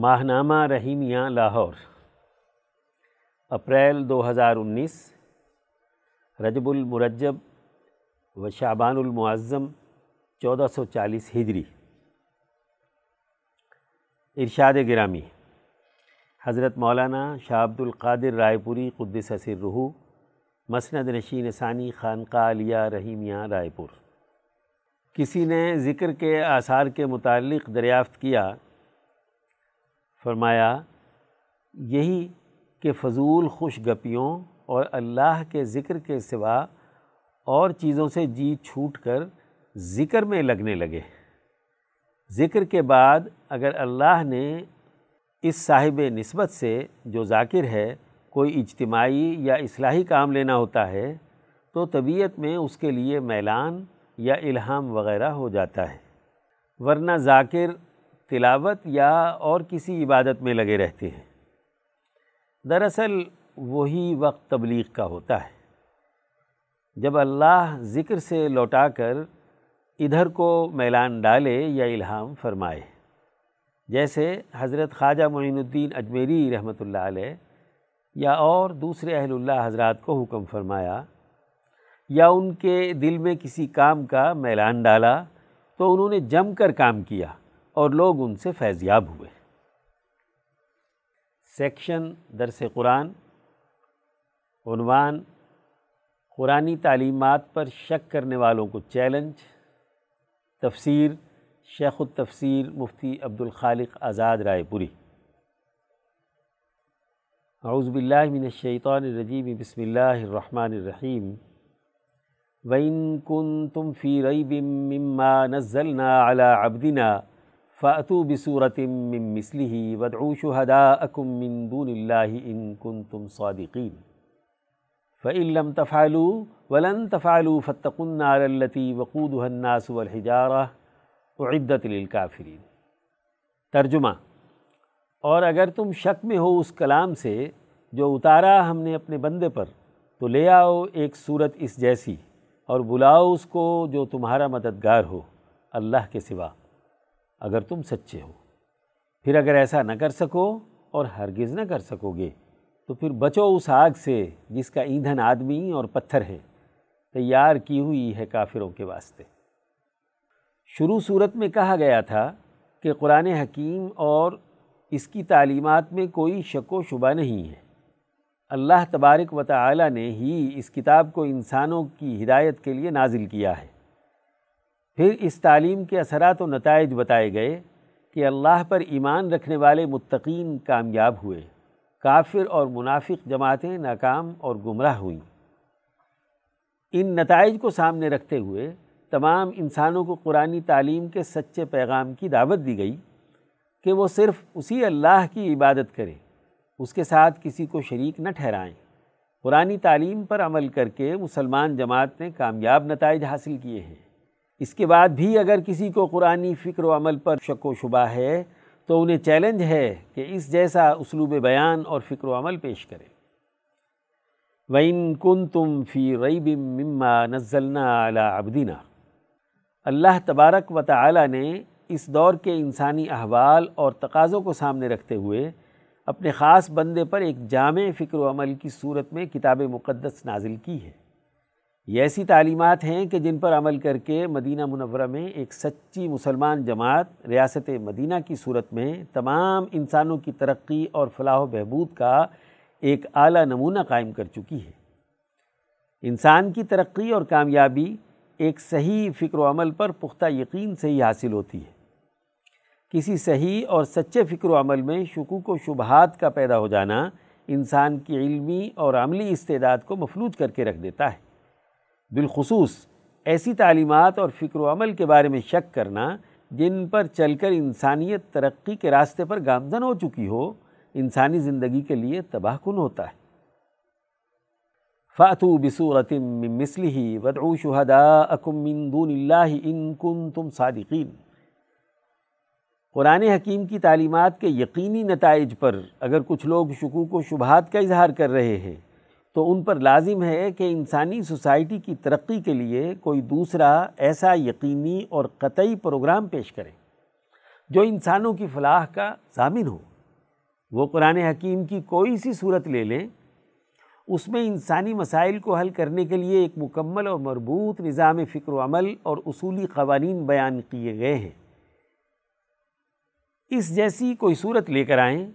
ماہنامہ Rahimia Lahore April دو ہزار انیس رجب المرجب و شعبان المعظم چودہ سو چالیس ہجری ارشاد گرامی حضرت مولانا شاہ عبدالقادر رائے پوری قدس قدر رحو مسند نشین ثانی خانقاہ علیہ رحیمیہ رائے پور کسی نے ذکر کے آثار کے متعلق دریافت کیا فرمایا یہی کہ فضول خوش گپیوں اور اللہ کے ذکر کے سوا اور چیزوں سے جی چھوٹ کر ذکر میں لگنے لگے ذکر کے بعد اگر اللہ نے اس صاحب نسبت سے جو ذاکر ہے کوئی اجتماعی یا اصلاحی کام لینا ہوتا ہے تو طبیعت میں اس کے لیے میلان یا الہام وغیرہ ہو جاتا ہے ورنہ ذاکر تلاوت یا اور کسی عبادت میں لگے رہتے ہیں دراصل وہی وقت تبلیغ کا ہوتا ہے جب اللہ ذکر سے لوٹا کر ادھر کو میلان ڈالے یا الہام فرمائے جیسے حضرت خواجہ معین الدین اجمیری رحمۃ اللہ علیہ یا اور دوسرے اہل اللہ حضرات کو حکم فرمایا یا ان کے دل میں کسی کام کا میلان ڈالا تو انہوں نے جم کر کام کیا اور لوگ ان سے فیضیاب ہوئے سیکشن درس قرآن عنوان قرآن تعلیمات پر شک کرنے والوں کو چیلنج تفسیر شیخ التفسیر مفتی عبد الخالق آزاد رائے پوری اعوذ باللہ من الشیطان الرجیم بسم اللہ الرحمن الرحیم وَإِن كُنْتُمْ فِي رَيْبٍ مِّمَّا نَزَّلْنَا عَلَىٰ عَبْدِنَا فعت بسورتم مسلی ان کن تم صعدق فعلم طفالو ولن النار فتقلۃ وقود الناس والحجارة اعدت للكافرين ترجمہ اور اگر تم شک میں ہو اس کلام سے جو اتارا ہم نے اپنے بندے پر تو لے آؤ ایک صورت اس جیسی اور بلاؤ اس کو جو تمہارا مددگار ہو اللہ کے سوا اگر تم سچے ہو پھر اگر ایسا نہ کر سکو اور ہرگز نہ کر سکو گے تو پھر بچو اس آگ سے جس کا ایندھن آدمی اور پتھر ہیں تیار کی ہوئی ہے کافروں کے واسطے شروع صورت میں کہا گیا تھا کہ قرآن حکیم اور اس کی تعلیمات میں کوئی شک و شبہ نہیں ہے اللہ تبارک و تعالی نے ہی اس کتاب کو انسانوں کی ہدایت کے لیے نازل کیا ہے پھر اس تعلیم کے اثرات و نتائج بتائے گئے کہ اللہ پر ایمان رکھنے والے متقین کامیاب ہوئے کافر اور منافق جماعتیں ناکام اور گمراہ ہوئیں ان نتائج کو سامنے رکھتے ہوئے تمام انسانوں کو قرآن تعلیم کے سچے پیغام کی دعوت دی گئی کہ وہ صرف اسی اللہ کی عبادت کرے اس کے ساتھ کسی کو شریک نہ ٹھہرائیں قرآن تعلیم پر عمل کر کے مسلمان جماعت نے کامیاب نتائج حاصل کیے ہیں اس کے بعد بھی اگر کسی کو قرآن فکر و عمل پر شک و شبہ ہے تو انہیں چیلنج ہے کہ اس جیسا اسلوب بیان اور فکر و عمل پیش کرے وَإِن كُنْتُمْ فِي رَيْبٍ مِّمَّا نَزَّلْنَا عَلَىٰ عَبْدِنَا اللہ تبارک و تعالی نے اس دور کے انسانی احوال اور تقاضوں کو سامنے رکھتے ہوئے اپنے خاص بندے پر ایک جامع فکر و عمل کی صورت میں کتاب مقدس نازل کی ہے یہ ایسی تعلیمات ہیں کہ جن پر عمل کر کے مدینہ منورہ میں ایک سچی مسلمان جماعت ریاست مدینہ کی صورت میں تمام انسانوں کی ترقی اور فلاح و بہبود کا ایک اعلیٰ نمونہ قائم کر چکی ہے انسان کی ترقی اور کامیابی ایک صحیح فکر و عمل پر پختہ یقین سے ہی حاصل ہوتی ہے کسی صحیح اور سچے فکر و عمل میں شکوک و شبہات کا پیدا ہو جانا انسان کی علمی اور عملی استعداد کو مفلوج کر کے رکھ دیتا ہے بالخصوص ایسی تعلیمات اور فکر و عمل کے بارے میں شک کرنا جن پر چل کر انسانیت ترقی کے راستے پر گامزن ہو چکی ہو انسانی زندگی کے لیے تباہ کن ہوتا ہے فاتو بس اللہ ان کن تم صادقین قرآن حکیم کی تعلیمات کے یقینی نتائج پر اگر کچھ لوگ شکوک و شبہات کا اظہار کر رہے ہیں تو ان پر لازم ہے کہ انسانی سوسائٹی کی ترقی کے لیے کوئی دوسرا ایسا یقینی اور قطعی پروگرام پیش کریں جو انسانوں کی فلاح کا ضامن ہو وہ قرآن حکیم کی کوئی سی صورت لے لیں اس میں انسانی مسائل کو حل کرنے کے لیے ایک مکمل اور مربوط نظام فکر و عمل اور اصولی قوانین بیان کیے گئے ہیں اس جیسی کوئی صورت لے کر آئیں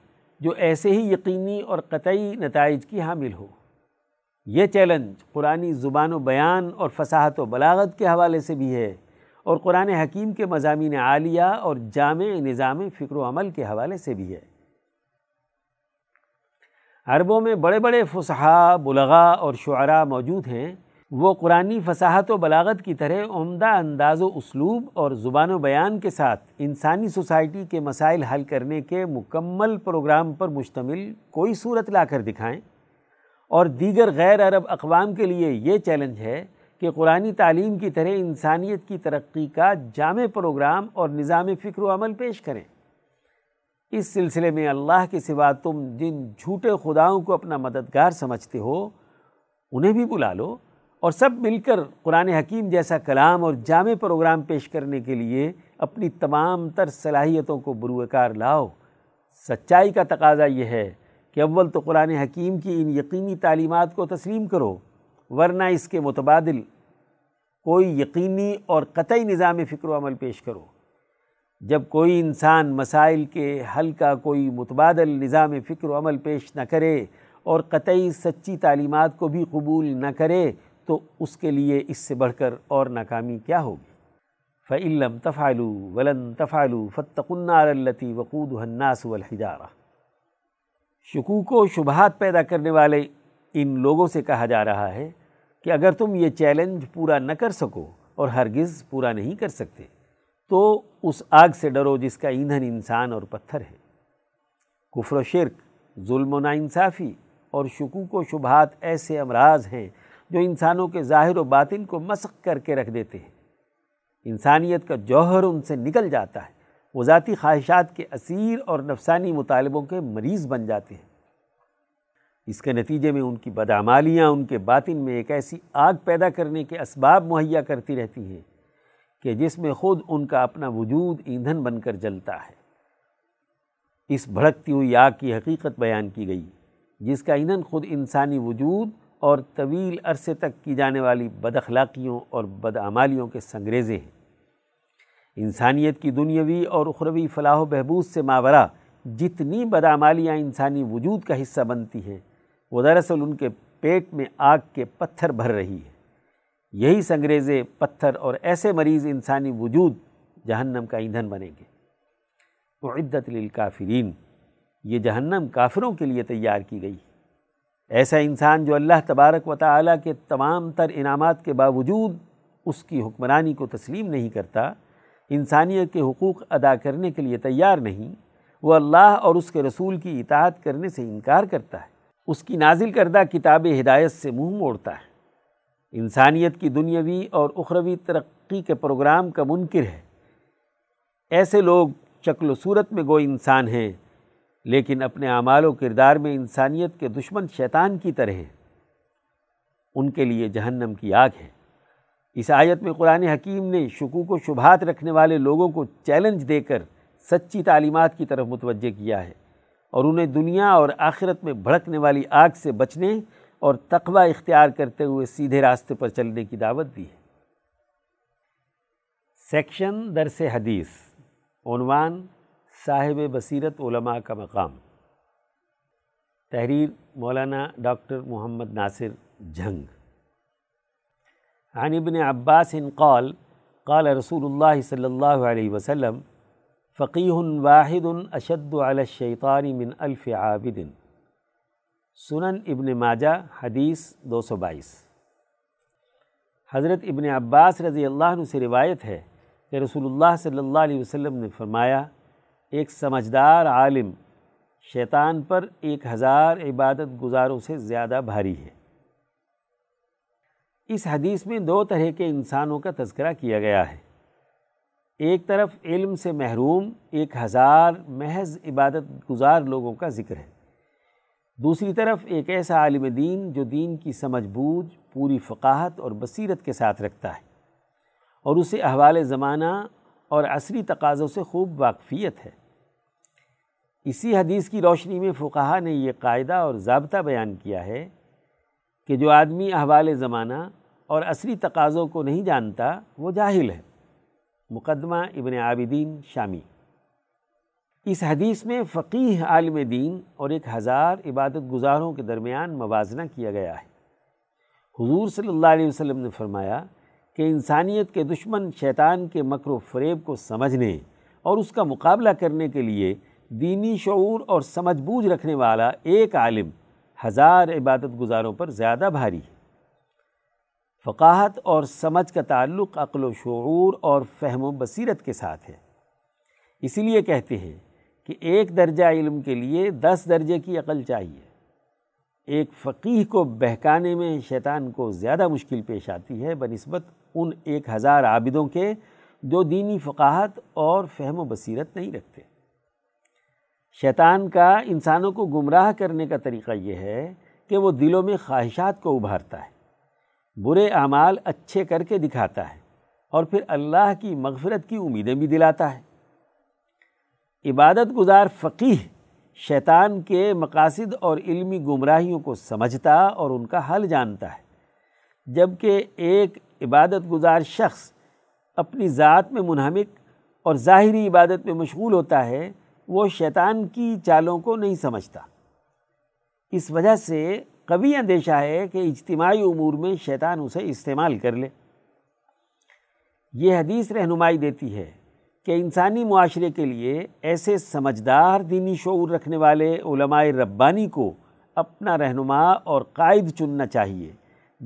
جو ایسے ہی یقینی اور قطعی نتائج کی حامل ہو یہ چیلنج قرآن زبان و بیان اور فصاحت و بلاغت کے حوالے سے بھی ہے اور قرآن حکیم کے مضامین عالیہ اور جامع نظام فکر و عمل کے حوالے سے بھی ہے عربوں میں بڑے بڑے فصحا بلغا اور شعراء موجود ہیں وہ قرآنی فصاحت و بلاغت کی طرح عمدہ انداز و اسلوب اور زبان و بیان کے ساتھ انسانی سوسائٹی کے مسائل حل کرنے کے مکمل پروگرام پر مشتمل کوئی صورت لا کر دکھائیں اور دیگر غیر عرب اقوام کے لیے یہ چیلنج ہے کہ قرآن تعلیم کی طرح انسانیت کی ترقی کا جامع پروگرام اور نظام فکر و عمل پیش کریں اس سلسلے میں اللہ کے سوا تم جن جھوٹے خداؤں کو اپنا مددگار سمجھتے ہو انہیں بھی بلا لو اور سب مل کر قرآن حکیم جیسا کلام اور جامع پروگرام پیش کرنے کے لیے اپنی تمام تر صلاحیتوں کو بروکار لاؤ سچائی کا تقاضا یہ ہے کہ اول تو قرآن حکیم کی ان یقینی تعلیمات کو تسلیم کرو ورنہ اس کے متبادل کوئی یقینی اور قطعی نظام فکر و عمل پیش کرو جب کوئی انسان مسائل کے حل کا کوئی متبادل نظام فکر و عمل پیش نہ کرے اور قطعی سچی تعلیمات کو بھی قبول نہ کرے تو اس کے لیے اس سے بڑھ کر اور ناکامی کیا ہوگی فعلم تفالو ولن تفالو فتقنارلتی وقود الناس والحدار شکوک و شبہات پیدا کرنے والے ان لوگوں سے کہا جا رہا ہے کہ اگر تم یہ چیلنج پورا نہ کر سکو اور ہرگز پورا نہیں کر سکتے تو اس آگ سے ڈرو جس کا ایندھن انسان اور پتھر ہے کفر و شرک ظلم و ناانصافی اور شکوک و شبہات ایسے امراض ہیں جو انسانوں کے ظاہر و باطن کو مسخ کر کے رکھ دیتے ہیں انسانیت کا جوہر ان سے نکل جاتا ہے وہ ذاتی خواہشات کے اسیر اور نفسانی مطالبوں کے مریض بن جاتے ہیں اس کے نتیجے میں ان کی بدعمالیاں ان کے باطن میں ایک ایسی آگ پیدا کرنے کے اسباب مہیا کرتی رہتی ہیں کہ جس میں خود ان کا اپنا وجود ایندھن بن کر جلتا ہے اس بھڑکتی ہوئی آگ کی حقیقت بیان کی گئی جس کا ایندھن خود انسانی وجود اور طویل عرصے تک کی جانے والی بد اخلاقیوں اور بدعمالیوں کے سنگریزے ہیں انسانیت کی دنیاوی اور اخروی فلاح و بہبود سے ماورہ جتنی بدعمالیاں انسانی وجود کا حصہ بنتی ہیں وہ دراصل ان کے پیٹ میں آگ کے پتھر بھر رہی ہے یہی سنگریزے پتھر اور ایسے مریض انسانی وجود جہنم کا ایندھن بنیں گے عدت للکافرین یہ جہنم کافروں کے لیے تیار کی گئی ہے ایسا انسان جو اللہ تبارک و تعالیٰ کے تمام تر انعامات کے باوجود اس کی حکمرانی کو تسلیم نہیں کرتا انسانیت کے حقوق ادا کرنے کے لیے تیار نہیں وہ اللہ اور اس کے رسول کی اطاعت کرنے سے انکار کرتا ہے اس کی نازل کردہ کتاب ہدایت سے منہ موڑتا ہے انسانیت کی دنیاوی اور اخروی ترقی کے پروگرام کا منکر ہے ایسے لوگ شکل و صورت میں گو انسان ہیں لیکن اپنے اعمال و کردار میں انسانیت کے دشمن شیطان کی طرح ہیں ان کے لیے جہنم کی آگ ہے اس آیت میں قرآن حکیم نے شکوک و شبہات رکھنے والے لوگوں کو چیلنج دے کر سچی تعلیمات کی طرف متوجہ کیا ہے اور انہیں دنیا اور آخرت میں بھڑکنے والی آگ سے بچنے اور تقوی اختیار کرتے ہوئے سیدھے راستے پر چلنے کی دعوت دی ہے سیکشن درس حدیث عنوان صاحب بصیرت علماء کا مقام تحریر مولانا ڈاکٹر محمد ناصر جھنگ عن ابن عباس قال قال رسول اللہ صلی اللہ علیہ وسلم فقیح واحد اشد علی الشیطان من الف عابد سنن ابن ماجہ حدیث دو سو بائیس حضرت ابن عباس رضی اللہ عنہ سے روایت ہے کہ رسول اللہ صلی اللہ علیہ وسلم نے فرمایا ایک سمجھدار عالم شیطان پر ایک ہزار عبادت گزاروں سے زیادہ بھاری ہے اس حدیث میں دو طرح کے انسانوں کا تذکرہ کیا گیا ہے ایک طرف علم سے محروم ایک ہزار محض عبادت گزار لوگوں کا ذکر ہے دوسری طرف ایک ایسا عالم دین جو دین کی سمجھ بوجھ پوری فقاہت اور بصیرت کے ساتھ رکھتا ہے اور اسے احوال زمانہ اور عصری تقاضوں سے خوب واقفیت ہے اسی حدیث کی روشنی میں فقہ نے یہ قاعدہ اور ضابطہ بیان کیا ہے کہ جو آدمی احوال زمانہ اور عصری تقاضوں کو نہیں جانتا وہ جاہل ہے مقدمہ ابن عابدین شامی اس حدیث میں فقیح عالم دین اور ایک ہزار عبادت گزاروں کے درمیان موازنہ کیا گیا ہے حضور صلی اللہ علیہ وسلم نے فرمایا کہ انسانیت کے دشمن شیطان کے مکر و فریب کو سمجھنے اور اس کا مقابلہ کرنے کے لیے دینی شعور اور سمجھ بوجھ رکھنے والا ایک عالم ہزار عبادت گزاروں پر زیادہ بھاری ہے فقاحت اور سمجھ کا تعلق عقل و شعور اور فہم و بصیرت کے ساتھ ہے اسی لیے کہتے ہیں کہ ایک درجہ علم کے لیے دس درجے کی عقل چاہیے ایک فقیح کو بہکانے میں شیطان کو زیادہ مشکل پیش آتی ہے بہ نسبت ان ایک ہزار عابدوں کے جو دینی فقاحت اور فہم و بصیرت نہیں رکھتے شیطان کا انسانوں کو گمراہ کرنے کا طریقہ یہ ہے کہ وہ دلوں میں خواہشات کو ابھارتا ہے برے اعمال اچھے کر کے دکھاتا ہے اور پھر اللہ کی مغفرت کی امیدیں بھی دلاتا ہے عبادت گزار فقیح شیطان کے مقاصد اور علمی گمراہیوں کو سمجھتا اور ان کا حل جانتا ہے جبکہ ایک عبادت گزار شخص اپنی ذات میں منہمک اور ظاہری عبادت میں مشغول ہوتا ہے وہ شیطان کی چالوں کو نہیں سمجھتا اس وجہ سے کبھی اندیشہ ہے کہ اجتماعی امور میں شیطان اسے استعمال کر لے یہ حدیث رہنمائی دیتی ہے کہ انسانی معاشرے کے لیے ایسے سمجھدار دینی شعور رکھنے والے علماء ربانی کو اپنا رہنما اور قائد چننا چاہیے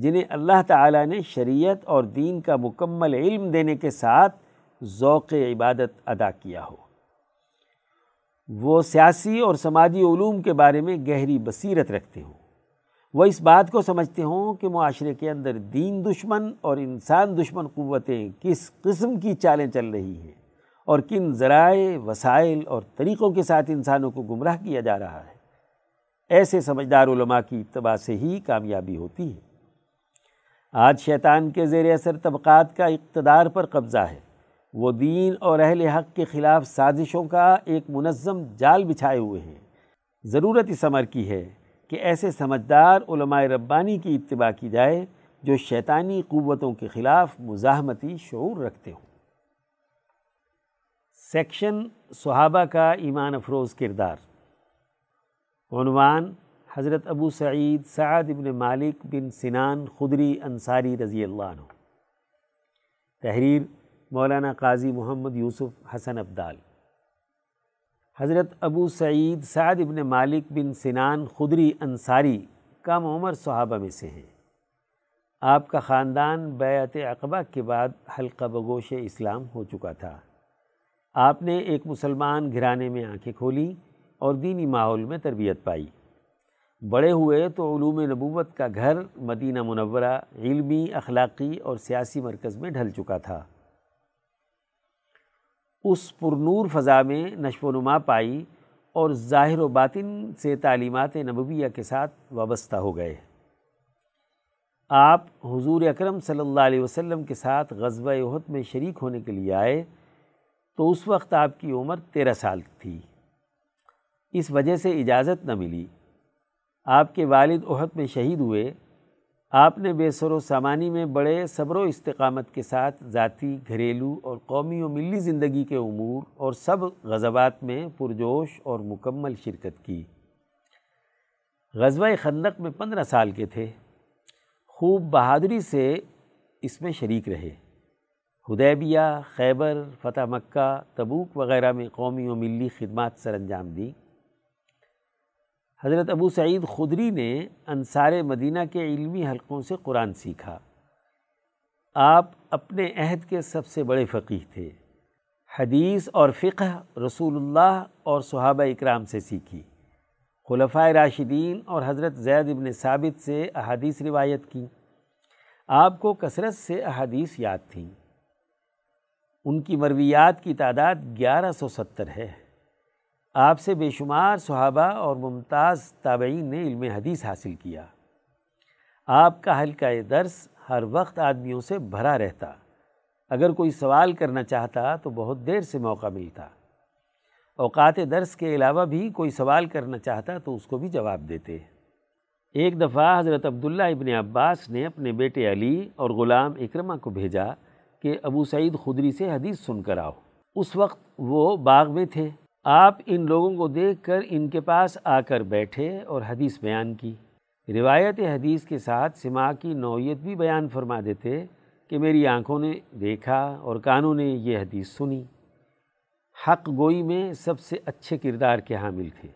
جنہیں اللہ تعالیٰ نے شریعت اور دین کا مکمل علم دینے کے ساتھ ذوق عبادت ادا کیا ہو وہ سیاسی اور سماجی علوم کے بارے میں گہری بصیرت رکھتے ہوں وہ اس بات کو سمجھتے ہوں کہ معاشرے کے اندر دین دشمن اور انسان دشمن قوتیں کس قسم کی چالیں چل رہی ہیں اور کن ذرائع وسائل اور طریقوں کے ساتھ انسانوں کو گمراہ کیا جا رہا ہے ایسے سمجھدار علماء کی اتباع سے ہی کامیابی ہوتی ہے آج شیطان کے زیر اثر طبقات کا اقتدار پر قبضہ ہے وہ دین اور اہل حق کے خلاف سازشوں کا ایک منظم جال بچھائے ہوئے ہیں ضرورت اس عمر کی ہے کہ ایسے سمجھدار علماء ربانی کی اتباع کی جائے جو شیطانی قوتوں کے خلاف مزاحمتی شعور رکھتے ہوں سیکشن صحابہ کا ایمان افروز کردار عنوان حضرت ابو سعید سعد ابن مالک بن سنان خدری انصاری رضی اللہ عنہ تحریر مولانا قاضی محمد یوسف حسن ابدال حضرت ابو سعید ابن مالک بن سنان خدری انصاری کم عمر صحابہ میں سے ہیں آپ کا خاندان بیعت عقبہ کے بعد حلقہ بگوش اسلام ہو چکا تھا آپ نے ایک مسلمان گھرانے میں آنکھیں کھولی اور دینی ماحول میں تربیت پائی بڑے ہوئے تو علوم نبوت کا گھر مدینہ منورہ علمی اخلاقی اور سیاسی مرکز میں ڈھل چکا تھا اس پرنور فضا میں نشو و نما پائی اور ظاہر و باطن سے تعلیمات نبویہ کے ساتھ وابستہ ہو گئے آپ حضور اکرم صلی اللہ علیہ وسلم کے ساتھ غزوہ احد میں شریک ہونے کے لیے آئے تو اس وقت آپ کی عمر تیرہ سال تھی اس وجہ سے اجازت نہ ملی آپ کے والد احد میں شہید ہوئے آپ نے بے سر و سامانی میں بڑے صبر و استقامت کے ساتھ ذاتی گھریلو اور قومی و ملی زندگی کے امور اور سب غزوات میں پرجوش اور مکمل شرکت کی غزوہ خندق میں پندرہ سال کے تھے خوب بہادری سے اس میں شریک رہے حدیبیہ خیبر فتح مکہ تبوک وغیرہ میں قومی و ملی خدمات سر انجام دیں حضرت ابو سعید خدری نے انصار مدینہ کے علمی حلقوں سے قرآن سیکھا آپ اپنے عہد کے سب سے بڑے فقیح تھے حدیث اور فقہ رسول اللہ اور صحابہ اکرام سے سیکھی خلفۂ راشدین اور حضرت زید ابن ثابت سے احادیث روایت کی آپ کو کثرت سے احادیث یاد تھیں ان کی مرویات کی تعداد گیارہ سو ستر ہے آپ سے بے شمار صحابہ اور ممتاز تابعین نے علم حدیث حاصل کیا آپ کا حلقہ درس ہر وقت آدمیوں سے بھرا رہتا اگر کوئی سوال کرنا چاہتا تو بہت دیر سے موقع ملتا اوقات درس کے علاوہ بھی کوئی سوال کرنا چاہتا تو اس کو بھی جواب دیتے ایک دفعہ حضرت عبداللہ ابن عباس نے اپنے بیٹے علی اور غلام اکرما کو بھیجا کہ ابو سعید خدری سے حدیث سن کر آؤ اس وقت وہ باغ میں تھے آپ ان لوگوں کو دیکھ کر ان کے پاس آ کر بیٹھے اور حدیث بیان کی روایت حدیث کے ساتھ سما کی نوعیت بھی بیان فرما دیتے کہ میری آنکھوں نے دیکھا اور کانوں نے یہ حدیث سنی حق گوئی میں سب سے اچھے کردار کے حامل تھے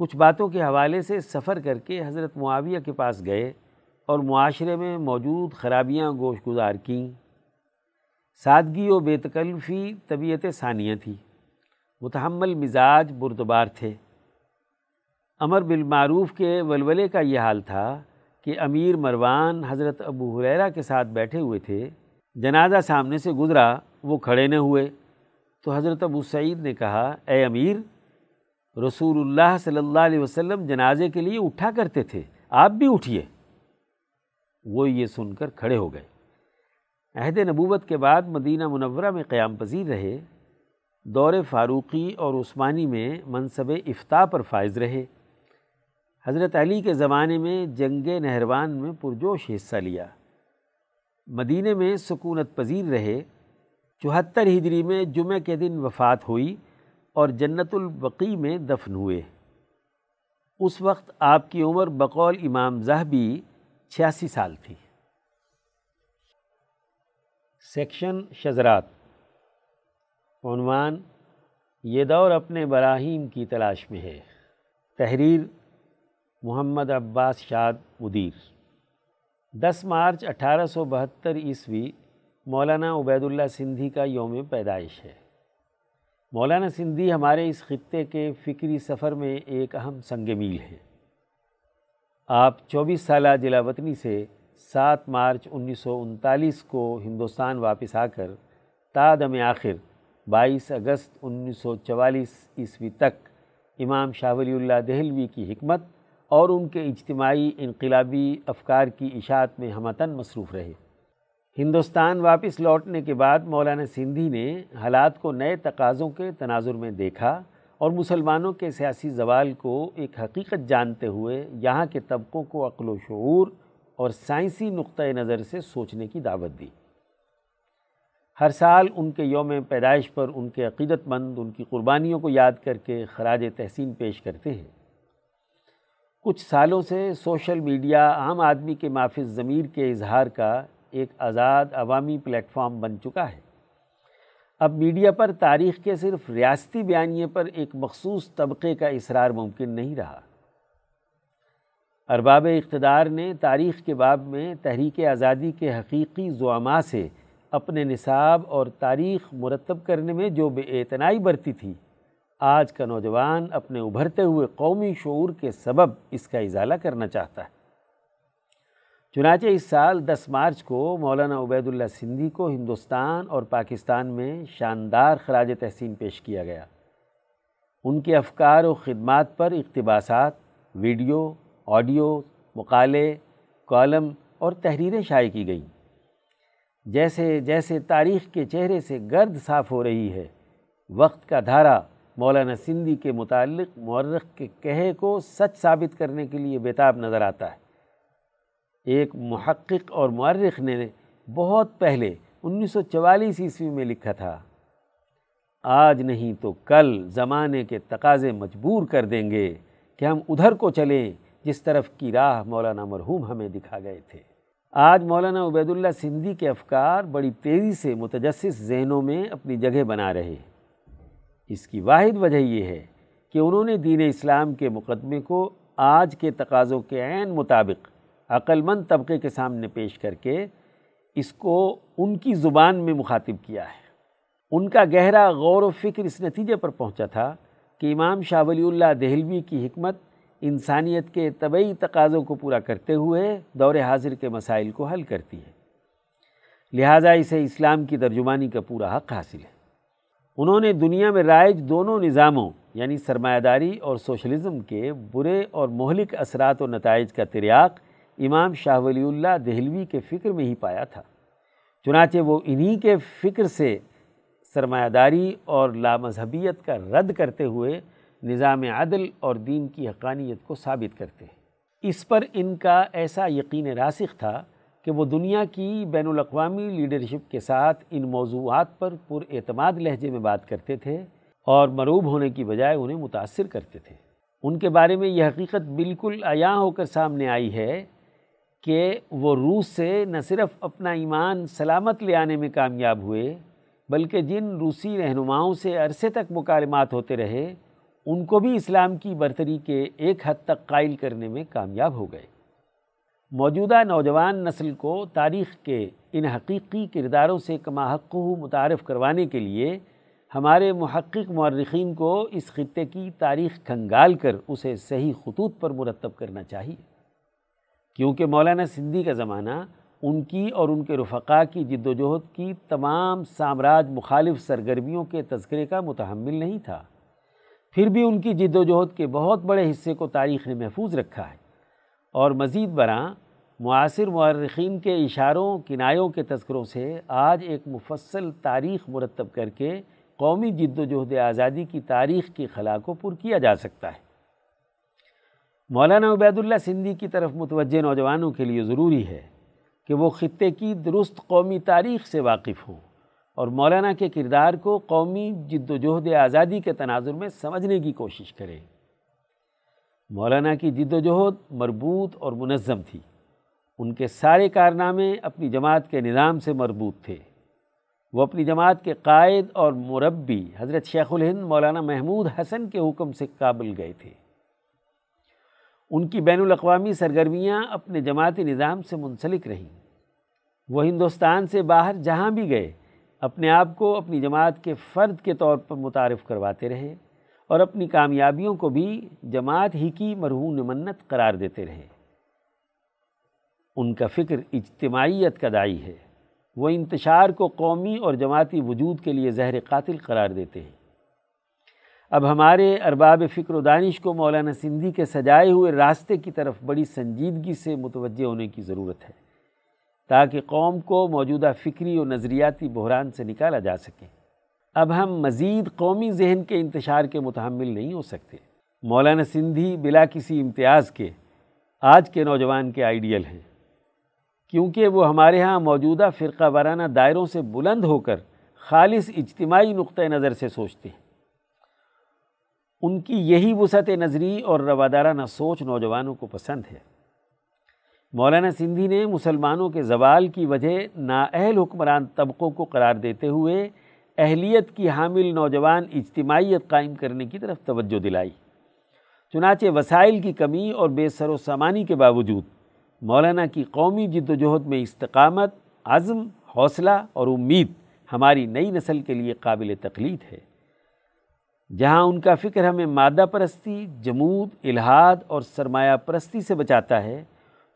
کچھ باتوں کے حوالے سے سفر کر کے حضرت معاویہ کے پاس گئے اور معاشرے میں موجود خرابیاں گوش گزار کیں سادگی و بے تکلفی طبیعت ثانیہ تھی متحمل مزاج بردبار تھے امر بالمعروف کے ولولے کا یہ حال تھا کہ امیر مروان حضرت ابو حریرا کے ساتھ بیٹھے ہوئے تھے جنازہ سامنے سے گزرا وہ کھڑے نہ ہوئے تو حضرت ابو سعید نے کہا اے امیر رسول اللہ صلی اللہ علیہ وسلم جنازے کے لیے اٹھا کرتے تھے آپ بھی اٹھیے وہ یہ سن کر کھڑے ہو گئے عہد نبوت کے بعد مدینہ منورہ میں قیام پذیر رہے دور فاروقی اور عثمانی میں منصب افتاح پر فائز رہے حضرت علی کے زمانے میں جنگ نہروان میں پرجوش حصہ لیا مدینہ میں سکونت پذیر رہے چوہتر ہدری میں جمعہ کے دن وفات ہوئی اور جنت البقی میں دفن ہوئے اس وقت آپ کی عمر بقول امام زہبی چھاسی چھیاسی سال تھی سیکشن شزرات عنوان یہ دور اپنے براہیم کی تلاش میں ہے تحریر محمد عباس شاد مدیر دس مارچ اٹھارہ سو بہتر عیسوی مولانا عبید اللہ سندھی کا یوم پیدائش ہے مولانا سندھی ہمارے اس خطے کے فکری سفر میں ایک اہم سنگ میل ہیں آپ چوبیس سالہ جلا وطنی سے سات مارچ انیس سو انتالیس کو ہندوستان واپس آ کر تادم آخر بائیس اگست انیس سو چوالیس عیسوی تک امام شاہ ولی اللہ دہلوی کی حکمت اور ان کے اجتماعی انقلابی افکار کی اشاعت میں ہمتن مصروف رہے ہندوستان واپس لوٹنے کے بعد مولانا سندھی نے حالات کو نئے تقاضوں کے تناظر میں دیکھا اور مسلمانوں کے سیاسی زوال کو ایک حقیقت جانتے ہوئے یہاں کے طبقوں کو عقل و شعور اور سائنسی نقطہ نظر سے سوچنے کی دعوت دی ہر سال ان کے یوم پیدائش پر ان کے عقیدت مند ان کی قربانیوں کو یاد کر کے خراج تحسین پیش کرتے ہیں کچھ سالوں سے سوشل میڈیا عام آدمی کے مافذ ضمیر کے اظہار کا ایک آزاد عوامی پلیٹ فارم بن چکا ہے اب میڈیا پر تاریخ کے صرف ریاستی بیانیے پر ایک مخصوص طبقے کا اصرار ممکن نہیں رہا ارباب اقتدار نے تاریخ کے باب میں تحریک آزادی کے حقیقی زعماء سے اپنے نصاب اور تاریخ مرتب کرنے میں جو بے اعتنائی برتی تھی آج کا نوجوان اپنے ابھرتے ہوئے قومی شعور کے سبب اس کا ازالہ کرنا چاہتا ہے چنانچہ اس سال دس مارچ کو مولانا عبید اللہ سندھی کو ہندوستان اور پاکستان میں شاندار خراج تحسین پیش کیا گیا ان کے افکار و خدمات پر اقتباسات ویڈیو آڈیو مقالے کالم اور تحریریں شائع کی گئیں جیسے جیسے تاریخ کے چہرے سے گرد صاف ہو رہی ہے وقت کا دھارا مولانا سندھی کے متعلق مورخ کے کہے کو سچ ثابت کرنے کے لیے بیتاب نظر آتا ہے ایک محقق اور مورخ نے بہت پہلے انیس سو چوالیس عیسوی میں لکھا تھا آج نہیں تو کل زمانے کے تقاضے مجبور کر دیں گے کہ ہم ادھر کو چلیں جس طرف کی راہ مولانا مرحوم ہمیں دکھا گئے تھے آج مولانا عبید اللہ سندھی کے افکار بڑی تیزی سے متجسس ذہنوں میں اپنی جگہ بنا رہے ہیں اس کی واحد وجہ یہ ہے کہ انہوں نے دین اسلام کے مقدمے کو آج کے تقاضوں کے عین مطابق عقل مند طبقے کے سامنے پیش کر کے اس کو ان کی زبان میں مخاطب کیا ہے ان کا گہرا غور و فکر اس نتیجے پر پہنچا تھا کہ امام شاہ ولی اللہ دہلوی کی حکمت انسانیت کے طبعی تقاضوں کو پورا کرتے ہوئے دور حاضر کے مسائل کو حل کرتی ہے لہٰذا اسے اسلام کی ترجمانی کا پورا حق حاصل ہے انہوں نے دنیا میں رائج دونوں نظاموں یعنی سرمایہ داری اور سوشلزم کے برے اور مہلک اثرات و نتائج کا تریاق امام شاہ ولی اللہ دہلوی کے فکر میں ہی پایا تھا چنانچہ وہ انہی کے فکر سے سرمایہ داری اور لامذہبیت کا رد کرتے ہوئے نظام عدل اور دین کی حقانیت کو ثابت کرتے ہیں اس پر ان کا ایسا یقین راسخ تھا کہ وہ دنیا کی بین الاقوامی لیڈرشپ کے ساتھ ان موضوعات پر پر اعتماد لہجے میں بات کرتے تھے اور مروب ہونے کی بجائے انہیں متاثر کرتے تھے ان کے بارے میں یہ حقیقت بالکل عیاں ہو کر سامنے آئی ہے کہ وہ روس سے نہ صرف اپنا ایمان سلامت لے آنے میں کامیاب ہوئے بلکہ جن روسی رہنماؤں سے عرصے تک مکالمات ہوتے رہے ان کو بھی اسلام کی برتری کے ایک حد تک قائل کرنے میں کامیاب ہو گئے موجودہ نوجوان نسل کو تاریخ کے ان حقیقی کرداروں سے کما حق متعارف کروانے کے لیے ہمارے محقق مورخین کو اس خطے کی تاریخ کھنگال کر اسے صحیح خطوط پر مرتب کرنا چاہیے کیونکہ مولانا سندھی کا زمانہ ان کی اور ان کے رفقا کی جد و جہد کی تمام سامراج مخالف سرگرمیوں کے تذکرے کا متحمل نہیں تھا پھر بھی ان کی جد و جہد کے بہت بڑے حصے کو تاریخ نے محفوظ رکھا ہے اور مزید برآں معاصر معرخین کے اشاروں کنائیوں کے تذکروں سے آج ایک مفصل تاریخ مرتب کر کے قومی جد و جہد آزادی کی تاریخ کی خلا کو پر کیا جا سکتا ہے مولانا عبید اللہ سندھی کی طرف متوجہ نوجوانوں کے لیے ضروری ہے کہ وہ خطے کی درست قومی تاریخ سے واقف ہوں اور مولانا کے کردار کو قومی جد و جہد آزادی کے تناظر میں سمجھنے کی کوشش کرے مولانا کی جد و جہد مربوط اور منظم تھی ان کے سارے کارنامے اپنی جماعت کے نظام سے مربوط تھے وہ اپنی جماعت کے قائد اور مربی حضرت شیخ الہند مولانا محمود حسن کے حکم سے قابل گئے تھے ان کی بین الاقوامی سرگرمیاں اپنے جماعتی نظام سے منسلک رہیں وہ ہندوستان سے باہر جہاں بھی گئے اپنے آپ کو اپنی جماعت کے فرد کے طور پر متعارف کرواتے رہے اور اپنی کامیابیوں کو بھی جماعت ہی کی مرہون منت قرار دیتے رہے ان کا فکر اجتماعیت کا دائی ہے وہ انتشار کو قومی اور جماعتی وجود کے لیے زہر قاتل قرار دیتے ہیں اب ہمارے ارباب فکر و دانش کو مولانا سندھی کے سجائے ہوئے راستے کی طرف بڑی سنجیدگی سے متوجہ ہونے کی ضرورت ہے تاکہ قوم کو موجودہ فکری و نظریاتی بحران سے نکالا جا سکے اب ہم مزید قومی ذہن کے انتشار کے متحمل نہیں ہو سکتے مولانا سندھی بلا کسی امتیاز کے آج کے نوجوان کے آئیڈیل ہیں کیونکہ وہ ہمارے ہاں موجودہ فرقہ وارانہ دائروں سے بلند ہو کر خالص اجتماعی نقطہ نظر سے سوچتے ہیں ان کی یہی وسعت نظری اور روادارانہ سوچ نوجوانوں کو پسند ہے مولانا سندھی نے مسلمانوں کے زوال کی وجہ نااہل حکمران طبقوں کو قرار دیتے ہوئے اہلیت کی حامل نوجوان اجتماعیت قائم کرنے کی طرف توجہ دلائی چنانچہ وسائل کی کمی اور بے سر و سامانی کے باوجود مولانا کی قومی جد و جہد میں استقامت عزم حوصلہ اور امید ہماری نئی نسل کے لیے قابل تقلید ہے جہاں ان کا فکر ہمیں مادہ پرستی جمود الہاد اور سرمایہ پرستی سے بچاتا ہے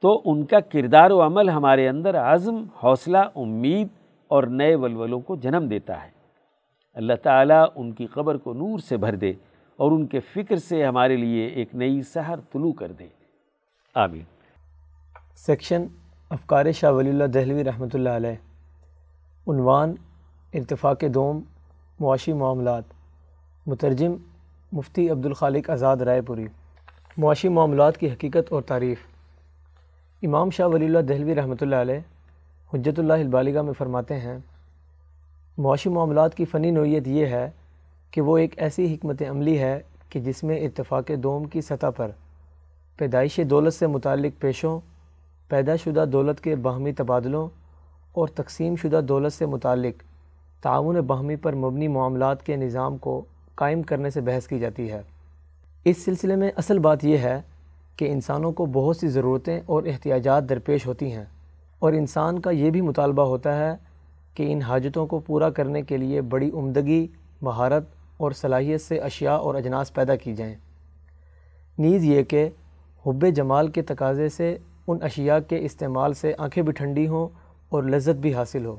تو ان کا کردار و عمل ہمارے اندر عزم حوصلہ امید اور نئے ولولوں کو جنم دیتا ہے اللہ تعالیٰ ان کی قبر کو نور سے بھر دے اور ان کے فکر سے ہمارے لیے ایک نئی سحر طلوع کر دے آمین سیکشن افکار شاہ ولی اللہ دہلوی رحمۃ اللہ علیہ عنوان ارتفاق دوم معاشی معاملات مترجم مفتی عبد الخالق آزاد رائے پوری معاشی معاملات کی حقیقت اور تعریف امام شاہ ولی اللہ دہلوی رحمۃ اللہ علیہ حجت اللہ البالغہ میں فرماتے ہیں معاشی معاملات کی فنی نوعیت یہ ہے کہ وہ ایک ایسی حکمت عملی ہے کہ جس میں اتفاق دوم کی سطح پر پیدائش دولت سے متعلق پیشوں پیدا شدہ دولت کے باہمی تبادلوں اور تقسیم شدہ دولت سے متعلق تعاون باہمی پر مبنی معاملات کے نظام کو قائم کرنے سے بحث کی جاتی ہے اس سلسلے میں اصل بات یہ ہے کہ انسانوں کو بہت سی ضرورتیں اور احتیاجات درپیش ہوتی ہیں اور انسان کا یہ بھی مطالبہ ہوتا ہے کہ ان حاجتوں کو پورا کرنے کے لیے بڑی عمدگی مہارت اور صلاحیت سے اشیاء اور اجناس پیدا کی جائیں نیز یہ کہ حب جمال کے تقاضے سے ان اشیاء کے استعمال سے آنکھیں بھی ٹھنڈی ہوں اور لذت بھی حاصل ہو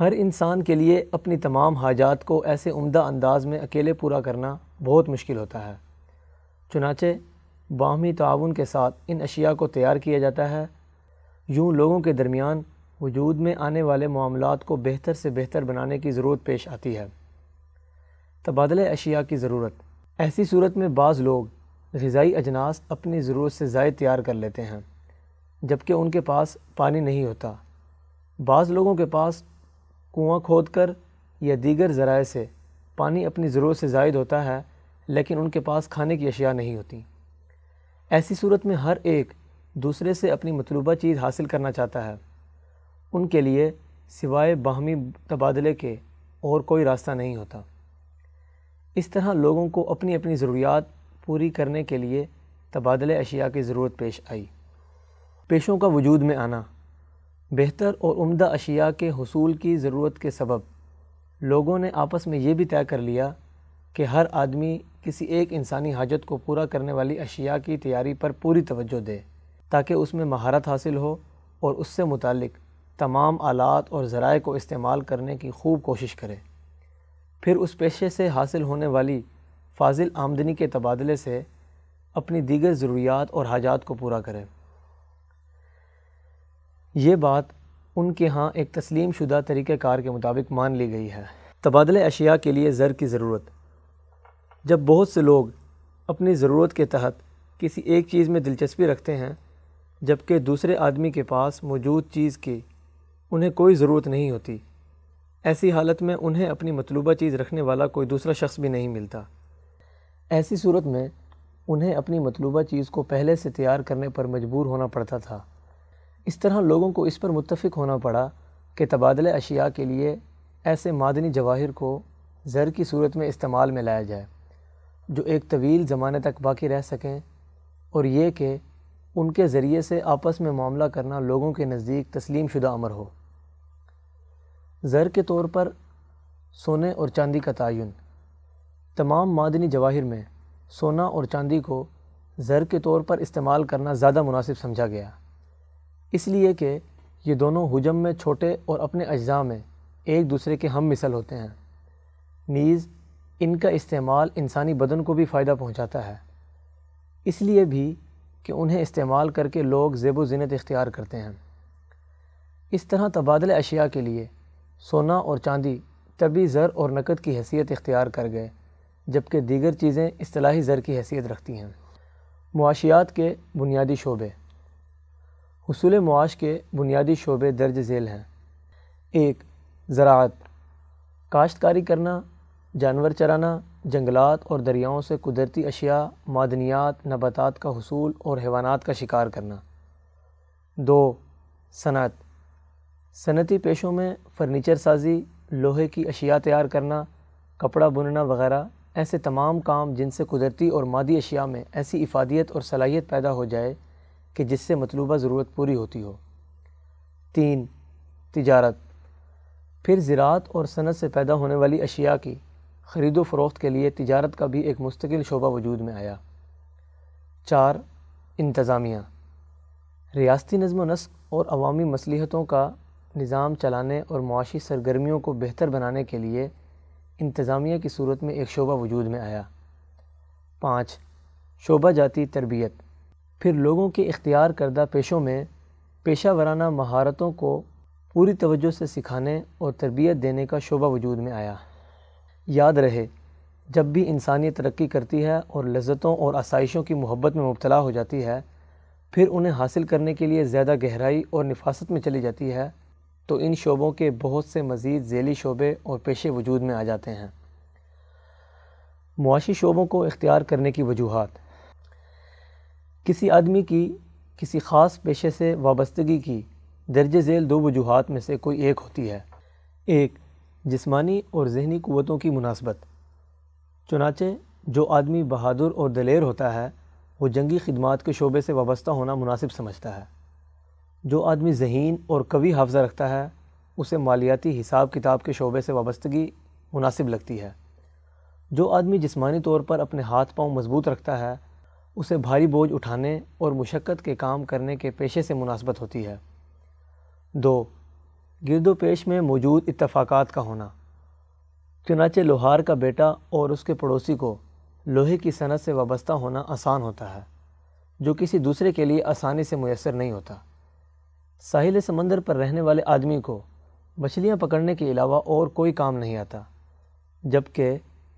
ہر انسان کے لیے اپنی تمام حاجات کو ایسے عمدہ انداز میں اکیلے پورا کرنا بہت مشکل ہوتا ہے چنانچہ باہمی تعاون کے ساتھ ان اشیاء کو تیار کیا جاتا ہے یوں لوگوں کے درمیان وجود میں آنے والے معاملات کو بہتر سے بہتر بنانے کی ضرورت پیش آتی ہے تبادلہ اشیاء کی ضرورت ایسی صورت میں بعض لوگ غذائی اجناس اپنی ضرورت سے زائد تیار کر لیتے ہیں جبکہ ان کے پاس پانی نہیں ہوتا بعض لوگوں کے پاس کنواں کھود کر یا دیگر ذرائع سے پانی اپنی ضرورت سے زائد ہوتا ہے لیکن ان کے پاس کھانے کی اشیاء نہیں ہوتیں ایسی صورت میں ہر ایک دوسرے سے اپنی مطلوبہ چیز حاصل کرنا چاہتا ہے ان کے لیے سوائے باہمی تبادلے کے اور کوئی راستہ نہیں ہوتا اس طرح لوگوں کو اپنی اپنی ضروریات پوری کرنے کے لیے تبادل اشیاء کی ضرورت پیش آئی پیشوں کا وجود میں آنا بہتر اور عمدہ اشیاء کے حصول کی ضرورت کے سبب لوگوں نے آپس میں یہ بھی طے کر لیا کہ ہر آدمی کسی ایک انسانی حاجت کو پورا کرنے والی اشیاء کی تیاری پر پوری توجہ دے تاکہ اس میں مہارت حاصل ہو اور اس سے متعلق تمام آلات اور ذرائع کو استعمال کرنے کی خوب کوشش کرے پھر اس پیشے سے حاصل ہونے والی فاضل آمدنی کے تبادلے سے اپنی دیگر ضروریات اور حاجات کو پورا کرے یہ بات ان کے ہاں ایک تسلیم شدہ طریقہ کار کے مطابق مان لی گئی ہے تبادلے اشیاء کے لیے زر کی ضرورت جب بہت سے لوگ اپنی ضرورت کے تحت کسی ایک چیز میں دلچسپی رکھتے ہیں جبکہ دوسرے آدمی کے پاس موجود چیز کی انہیں کوئی ضرورت نہیں ہوتی ایسی حالت میں انہیں اپنی مطلوبہ چیز رکھنے والا کوئی دوسرا شخص بھی نہیں ملتا ایسی صورت میں انہیں اپنی مطلوبہ چیز کو پہلے سے تیار کرنے پر مجبور ہونا پڑتا تھا اس طرح لوگوں کو اس پر متفق ہونا پڑا کہ تبادلہ اشیاء کے لیے ایسے معدنی جواہر کو زر کی صورت میں استعمال میں لایا جائے جو ایک طویل زمانے تک باقی رہ سکیں اور یہ کہ ان کے ذریعے سے آپس میں معاملہ کرنا لوگوں کے نزدیک تسلیم شدہ عمر ہو زر کے طور پر سونے اور چاندی کا تعین تمام معدنی جواہر میں سونا اور چاندی کو زر کے طور پر استعمال کرنا زیادہ مناسب سمجھا گیا اس لیے کہ یہ دونوں حجم میں چھوٹے اور اپنے اجزاء میں ایک دوسرے کے ہم مثل ہوتے ہیں نیز ان کا استعمال انسانی بدن کو بھی فائدہ پہنچاتا ہے اس لیے بھی کہ انہیں استعمال کر کے لوگ زیب و زینت اختیار کرتے ہیں اس طرح تبادل اشیاء کے لیے سونا اور چاندی طبی زر اور نقد کی حیثیت اختیار کر گئے جبکہ دیگر چیزیں اصطلاحی زر کی حیثیت رکھتی ہیں معاشیات کے بنیادی شعبے حصول معاش کے بنیادی شعبے درج ذیل ہیں ایک زراعت کاشتکاری کرنا جانور چرانا جنگلات اور دریاؤں سے قدرتی اشیاء معدنیات نباتات کا حصول اور حیوانات کا شکار کرنا دو صنعت صنعتی پیشوں میں فرنیچر سازی لوہے کی اشیاء تیار کرنا کپڑا بننا وغیرہ ایسے تمام کام جن سے قدرتی اور مادی اشیاء میں ایسی افادیت اور صلاحیت پیدا ہو جائے کہ جس سے مطلوبہ ضرورت پوری ہوتی ہو تین تجارت پھر زراعت اور صنعت سے پیدا ہونے والی اشیاء کی خرید و فروخت کے لیے تجارت کا بھی ایک مستقل شعبہ وجود میں آیا چار انتظامیہ ریاستی نظم و نسق اور عوامی مصلیحتوں کا نظام چلانے اور معاشی سرگرمیوں کو بہتر بنانے کے لیے انتظامیہ کی صورت میں ایک شعبہ وجود میں آیا پانچ شعبہ جاتی تربیت پھر لوگوں کے اختیار کردہ پیشوں میں پیشہ ورانہ مہارتوں کو پوری توجہ سے سکھانے اور تربیت دینے کا شعبہ وجود میں آیا یاد رہے جب بھی انسانیت ترقی کرتی ہے اور لذتوں اور آسائشوں کی محبت میں مبتلا ہو جاتی ہے پھر انہیں حاصل کرنے کے لیے زیادہ گہرائی اور نفاست میں چلی جاتی ہے تو ان شعبوں کے بہت سے مزید ذیلی شعبے اور پیشے وجود میں آ جاتے ہیں معاشی شعبوں کو اختیار کرنے کی وجوہات کسی آدمی کی کسی خاص پیشے سے وابستگی کی درج ذیل دو وجوہات میں سے کوئی ایک ہوتی ہے ایک جسمانی اور ذہنی قوتوں کی مناسبت چنانچہ جو آدمی بہادر اور دلیر ہوتا ہے وہ جنگی خدمات کے شعبے سے وابستہ ہونا مناسب سمجھتا ہے جو آدمی ذہین اور قوی حافظہ رکھتا ہے اسے مالیاتی حساب کتاب کے شعبے سے وابستگی مناسب لگتی ہے جو آدمی جسمانی طور پر اپنے ہاتھ پاؤں مضبوط رکھتا ہے اسے بھاری بوجھ اٹھانے اور مشقت کے کام کرنے کے پیشے سے مناسبت ہوتی ہے دو گرد و پیش میں موجود اتفاقات کا ہونا چنانچہ لوہار کا بیٹا اور اس کے پڑوسی کو لوہے کی صنعت سے وابستہ ہونا آسان ہوتا ہے جو کسی دوسرے کے لیے آسانی سے میسر نہیں ہوتا ساحل سمندر پر رہنے والے آدمی کو مچھلیاں پکڑنے کے علاوہ اور کوئی کام نہیں آتا جبکہ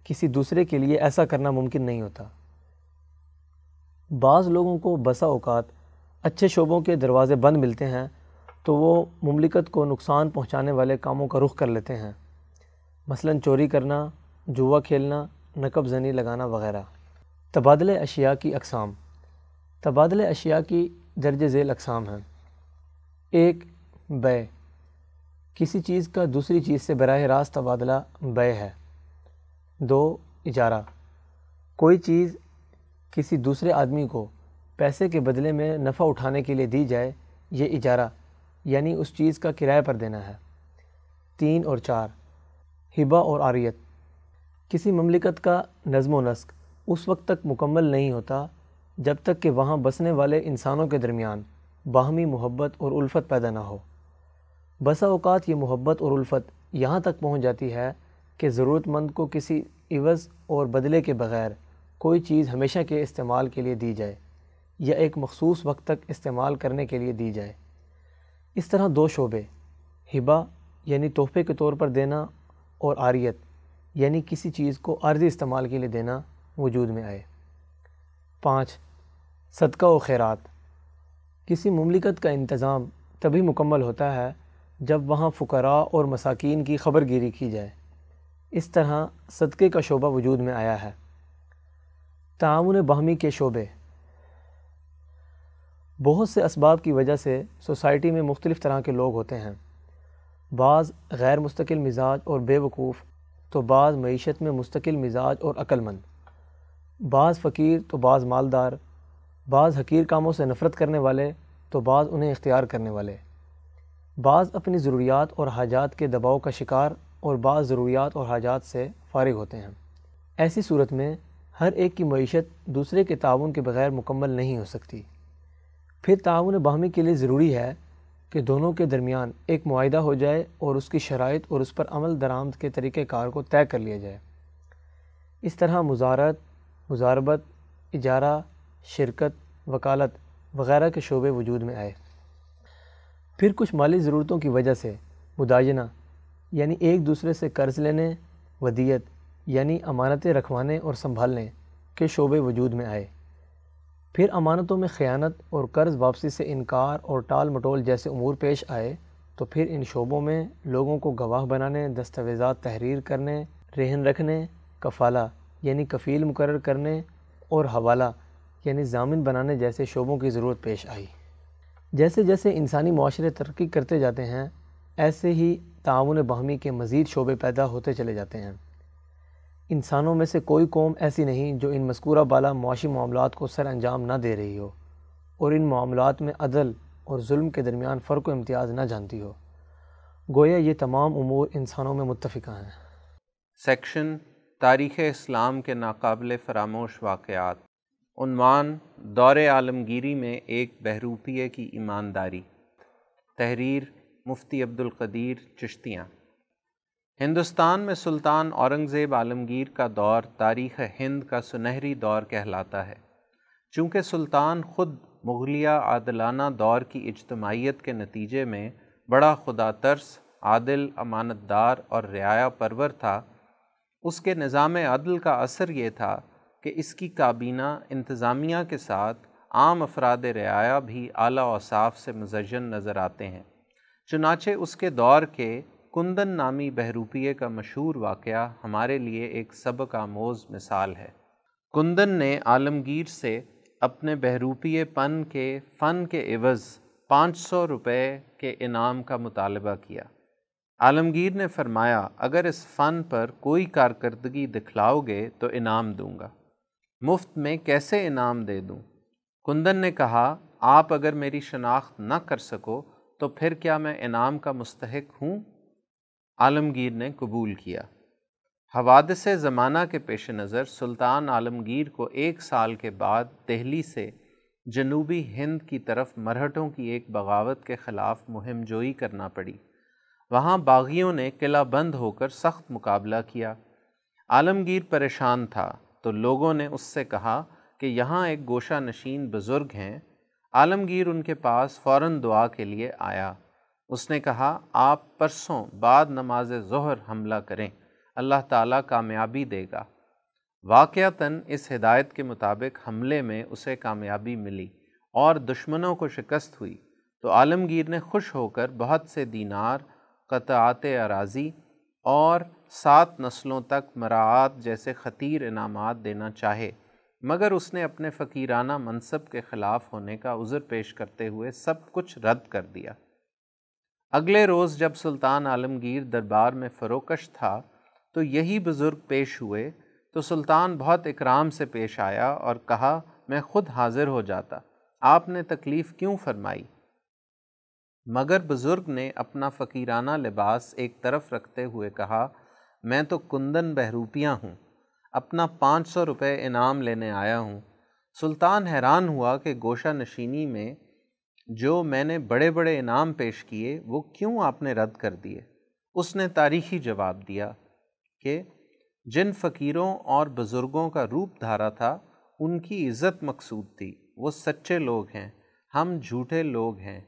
کسی دوسرے کے لیے ایسا کرنا ممکن نہیں ہوتا بعض لوگوں کو بسا اوقات اچھے شعبوں کے دروازے بند ملتے ہیں تو وہ مملکت کو نقصان پہنچانے والے کاموں کا رخ کر لیتے ہیں مثلا چوری کرنا جوا کھیلنا نقب زنی لگانا وغیرہ تبادل اشیاء کی اقسام تبادل اشیاء کی درج ذیل اقسام ہیں ایک بے کسی چیز کا دوسری چیز سے براہ راست تبادلہ بے ہے دو اجارہ کوئی چیز کسی دوسرے آدمی کو پیسے کے بدلے میں نفع اٹھانے کے لیے دی جائے یہ اجارہ یعنی اس چیز کا کرایہ پر دینا ہے تین اور چار ہبا اور آریت کسی مملکت کا نظم و نسق اس وقت تک مکمل نہیں ہوتا جب تک کہ وہاں بسنے والے انسانوں کے درمیان باہمی محبت اور الفت پیدا نہ ہو بسا اوقات یہ محبت اور الفت یہاں تک پہنچ جاتی ہے کہ ضرورت مند کو کسی عوض اور بدلے کے بغیر کوئی چیز ہمیشہ کے استعمال کے لیے دی جائے یا ایک مخصوص وقت تک استعمال کرنے کے لیے دی جائے اس طرح دو شعبے ہبا یعنی تحفے کے طور پر دینا اور آریت یعنی کسی چیز کو عارضی استعمال کے لیے دینا وجود میں آئے پانچ صدقہ و خیرات کسی مملکت کا انتظام تبھی مکمل ہوتا ہے جب وہاں فقراء اور مساکین کی خبر گیری کی جائے اس طرح صدقے کا شعبہ وجود میں آیا ہے تعاون باہمی کے شعبے بہت سے اسباب کی وجہ سے سوسائٹی میں مختلف طرح کے لوگ ہوتے ہیں بعض غیر مستقل مزاج اور بے وقوف تو بعض معیشت میں مستقل مزاج اور مند بعض فقیر تو بعض مالدار بعض حقیر کاموں سے نفرت کرنے والے تو بعض انہیں اختیار کرنے والے بعض اپنی ضروریات اور حاجات کے دباؤ کا شکار اور بعض ضروریات اور حاجات سے فارغ ہوتے ہیں ایسی صورت میں ہر ایک کی معیشت دوسرے کے تعاون کے بغیر مکمل نہیں ہو سکتی پھر تعاون باہمی کے لیے ضروری ہے کہ دونوں کے درمیان ایک معاہدہ ہو جائے اور اس کی شرائط اور اس پر عمل درآمد کے طریقہ کار کو طے کر لیا جائے اس طرح مزارت مزاربت اجارہ شرکت وکالت وغیرہ کے شعبے وجود میں آئے پھر کچھ مالی ضرورتوں کی وجہ سے مداجنہ یعنی ایک دوسرے سے قرض لینے ودیت یعنی امانتیں رکھوانے اور سنبھالنے کے شعبے وجود میں آئے پھر امانتوں میں خیانت اور قرض واپسی سے انکار اور ٹال مٹول جیسے امور پیش آئے تو پھر ان شعبوں میں لوگوں کو گواہ بنانے دستاویزات تحریر کرنے رہن رکھنے کفالہ یعنی کفیل مقرر کرنے اور حوالہ یعنی ضامن بنانے جیسے شعبوں کی ضرورت پیش آئی جیسے جیسے انسانی معاشرے ترقی کرتے جاتے ہیں ایسے ہی تعاون باہمی کے مزید شعبے پیدا ہوتے چلے جاتے ہیں انسانوں میں سے کوئی قوم ایسی نہیں جو ان مذکورہ بالا معاشی معاملات کو سر انجام نہ دے رہی ہو اور ان معاملات میں عدل اور ظلم کے درمیان فرق و امتیاز نہ جانتی ہو گویا یہ تمام امور انسانوں میں متفقہ ہیں سیکشن تاریخ اسلام کے ناقابل فراموش واقعات عنوان دور عالمگیری میں ایک بحروپیے کی ایمانداری تحریر مفتی عبد القدیر چشتیاں ہندوستان میں سلطان اورنگزیب عالمگیر کا دور تاریخ ہند کا سنہری دور کہلاتا ہے چونکہ سلطان خود مغلیہ عادلانہ دور کی اجتماعیت کے نتیجے میں بڑا خدا ترس عادل امانت دار اور رعایا پرور تھا اس کے نظام عدل کا اثر یہ تھا کہ اس کی کابینہ انتظامیہ کے ساتھ عام افراد رعایا بھی اعلیٰ اوصاف سے مزین نظر آتے ہیں چنانچہ اس کے دور کے کندن نامی بہروپیے کا مشہور واقعہ ہمارے لیے ایک سبق موز مثال ہے کندن نے عالمگیر سے اپنے بہروپیے پن کے فن کے عوض پانچ سو روپے کے انعام کا مطالبہ کیا عالمگیر نے فرمایا اگر اس فن پر کوئی کارکردگی دکھلاؤ گے تو انعام دوں گا مفت میں کیسے انعام دے دوں کندن نے کہا آپ اگر میری شناخت نہ کر سکو تو پھر کیا میں انعام کا مستحق ہوں عالمگیر نے قبول کیا حوادث زمانہ کے پیش نظر سلطان عالمگیر کو ایک سال کے بعد دہلی سے جنوبی ہند کی طرف مرہٹوں کی ایک بغاوت کے خلاف مہم جوئی کرنا پڑی وہاں باغیوں نے قلعہ بند ہو کر سخت مقابلہ کیا عالمگیر پریشان تھا تو لوگوں نے اس سے کہا کہ یہاں ایک گوشہ نشین بزرگ ہیں عالمگیر ان کے پاس فوراً دعا کے لیے آیا اس نے کہا آپ پرسوں بعد نماز ظہر حملہ کریں اللہ تعالیٰ کامیابی دے گا واقعتاً اس ہدایت کے مطابق حملے میں اسے کامیابی ملی اور دشمنوں کو شکست ہوئی تو عالمگیر نے خوش ہو کر بہت سے دینار قطعات اراضی اور سات نسلوں تک مراعات جیسے خطیر انعامات دینا چاہے مگر اس نے اپنے فقیرانہ منصب کے خلاف ہونے کا عذر پیش کرتے ہوئے سب کچھ رد کر دیا اگلے روز جب سلطان عالمگیر دربار میں فروکش تھا تو یہی بزرگ پیش ہوئے تو سلطان بہت اکرام سے پیش آیا اور کہا میں خود حاضر ہو جاتا آپ نے تکلیف کیوں فرمائی مگر بزرگ نے اپنا فقیرانہ لباس ایک طرف رکھتے ہوئے کہا میں تو کندن بہروپیاں ہوں اپنا پانچ سو روپے انعام لینے آیا ہوں سلطان حیران ہوا کہ گوشہ نشینی میں جو میں نے بڑے بڑے انعام پیش کیے وہ کیوں آپ نے رد کر دیے اس نے تاریخی جواب دیا کہ جن فقیروں اور بزرگوں کا روپ دھارا تھا ان کی عزت مقصود تھی وہ سچے لوگ ہیں ہم جھوٹے لوگ ہیں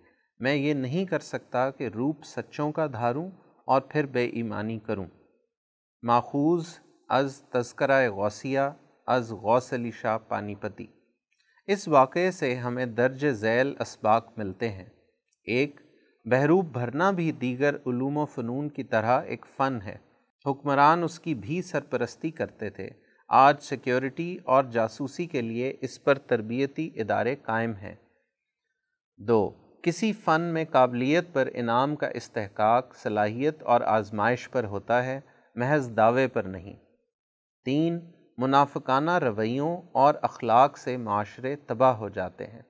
میں یہ نہیں کر سکتا کہ روپ سچوں کا دھاروں اور پھر بے ایمانی کروں ماخوذ از تذکرہ غوثیہ از غوث علی شاہ پانی پتی اس واقعے سے ہمیں درج ذیل اسباق ملتے ہیں ایک بحروب بھرنا بھی دیگر علوم و فنون کی طرح ایک فن ہے حکمران اس کی بھی سرپرستی کرتے تھے آج سیکیورٹی اور جاسوسی کے لیے اس پر تربیتی ادارے قائم ہیں دو کسی فن میں قابلیت پر انعام کا استحقاق صلاحیت اور آزمائش پر ہوتا ہے محض دعوے پر نہیں تین منافقانہ رویوں اور اخلاق سے معاشرے تباہ ہو جاتے ہیں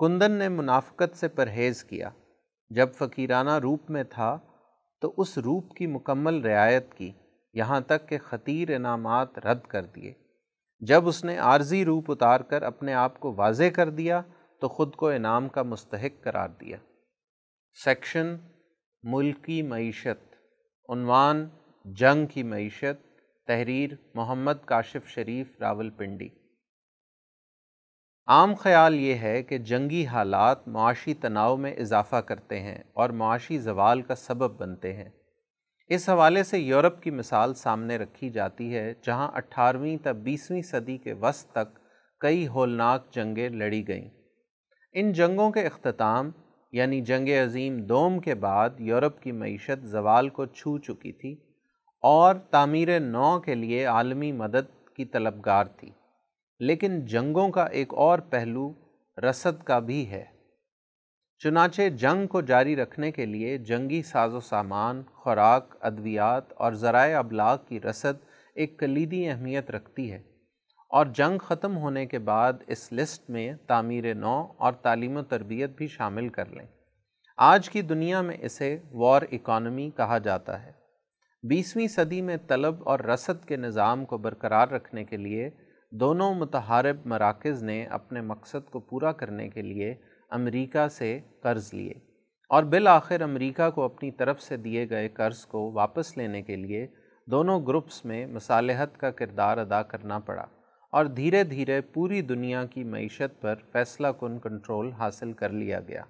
کندن نے منافقت سے پرہیز کیا جب فقیرانہ روپ میں تھا تو اس روپ کی مکمل رعایت کی یہاں تک کہ خطیر انعامات رد کر دیے جب اس نے عارضی روپ اتار کر اپنے آپ کو واضح کر دیا تو خود کو انعام کا مستحق قرار دیا سیکشن ملکی معیشت عنوان جنگ کی معیشت تحریر محمد کاشف شریف راول پنڈی عام خیال یہ ہے کہ جنگی حالات معاشی تناؤ میں اضافہ کرتے ہیں اور معاشی زوال کا سبب بنتے ہیں اس حوالے سے یورپ کی مثال سامنے رکھی جاتی ہے جہاں اٹھارہویں تا بیسویں صدی کے وسط تک کئی ہولناک جنگیں لڑی گئیں ان جنگوں کے اختتام یعنی جنگ عظیم دوم کے بعد یورپ کی معیشت زوال کو چھو چکی تھی اور تعمیر نو کے لیے عالمی مدد کی طلبگار تھی لیکن جنگوں کا ایک اور پہلو رسد کا بھی ہے چنانچہ جنگ کو جاری رکھنے کے لیے جنگی ساز و سامان خوراک ادویات اور ذرائع ابلاغ کی رسد ایک کلیدی اہمیت رکھتی ہے اور جنگ ختم ہونے کے بعد اس لسٹ میں تعمیر نو اور تعلیم و تربیت بھی شامل کر لیں آج کی دنیا میں اسے وار اکانومی کہا جاتا ہے بیسویں صدی میں طلب اور رسد کے نظام کو برقرار رکھنے کے لیے دونوں متحارب مراکز نے اپنے مقصد کو پورا کرنے کے لیے امریکہ سے قرض لیے اور بالآخر امریکہ کو اپنی طرف سے دیے گئے قرض کو واپس لینے کے لیے دونوں گروپس میں مصالحت کا کردار ادا کرنا پڑا اور دھیرے دھیرے پوری دنیا کی معیشت پر فیصلہ کن کنٹرول حاصل کر لیا گیا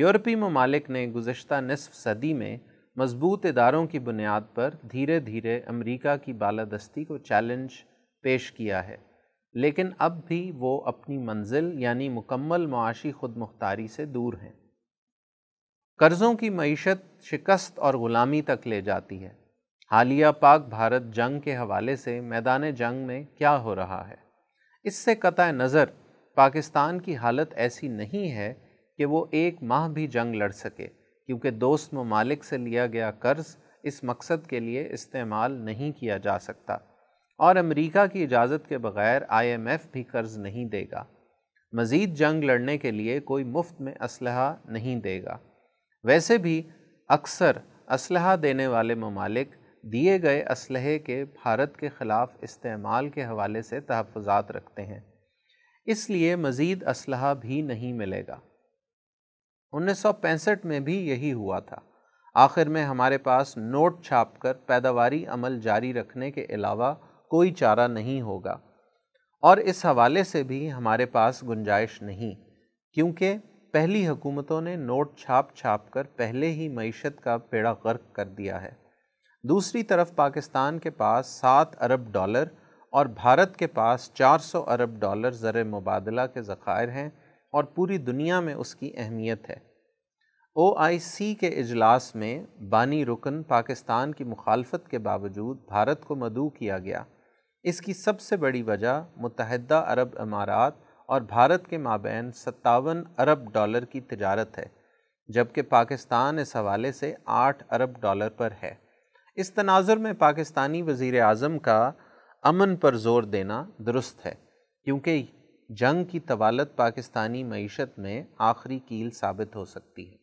یورپی ممالک نے گزشتہ نصف صدی میں مضبوط اداروں کی بنیاد پر دھیرے دھیرے امریکہ کی بالادستی کو چیلنج پیش کیا ہے لیکن اب بھی وہ اپنی منزل یعنی مکمل معاشی خود مختاری سے دور ہیں قرضوں کی معیشت شکست اور غلامی تک لے جاتی ہے حالیہ پاک بھارت جنگ کے حوالے سے میدان جنگ میں کیا ہو رہا ہے اس سے قطع نظر پاکستان کی حالت ایسی نہیں ہے کہ وہ ایک ماہ بھی جنگ لڑ سکے کیونکہ دوست ممالک سے لیا گیا قرض اس مقصد کے لیے استعمال نہیں کیا جا سکتا اور امریکہ کی اجازت کے بغیر آئی ایم ایف بھی قرض نہیں دے گا مزید جنگ لڑنے کے لیے کوئی مفت میں اسلحہ نہیں دے گا ویسے بھی اکثر اسلحہ دینے والے ممالک دیے گئے اسلحے کے بھارت کے خلاف استعمال کے حوالے سے تحفظات رکھتے ہیں اس لیے مزید اسلحہ بھی نہیں ملے گا انیس سو پینسٹھ میں بھی یہی ہوا تھا آخر میں ہمارے پاس نوٹ چھاپ کر پیداواری عمل جاری رکھنے کے علاوہ کوئی چارہ نہیں ہوگا اور اس حوالے سے بھی ہمارے پاس گنجائش نہیں کیونکہ پہلی حکومتوں نے نوٹ چھاپ چھاپ کر پہلے ہی معیشت کا پیڑا غرق کر دیا ہے دوسری طرف پاکستان کے پاس سات ارب ڈالر اور بھارت کے پاس چار سو ارب ڈالر زر مبادلہ کے ذخائر ہیں اور پوری دنیا میں اس کی اہمیت ہے او آئی سی کے اجلاس میں بانی رکن پاکستان کی مخالفت کے باوجود بھارت کو مدعو کیا گیا اس کی سب سے بڑی وجہ متحدہ عرب امارات اور بھارت کے مابین ستاون ارب ڈالر کی تجارت ہے جبکہ پاکستان اس حوالے سے آٹھ ارب ڈالر پر ہے اس تناظر میں پاکستانی وزیر اعظم کا امن پر زور دینا درست ہے کیونکہ جنگ کی طوالت پاکستانی معیشت میں آخری کیل ثابت ہو سکتی ہے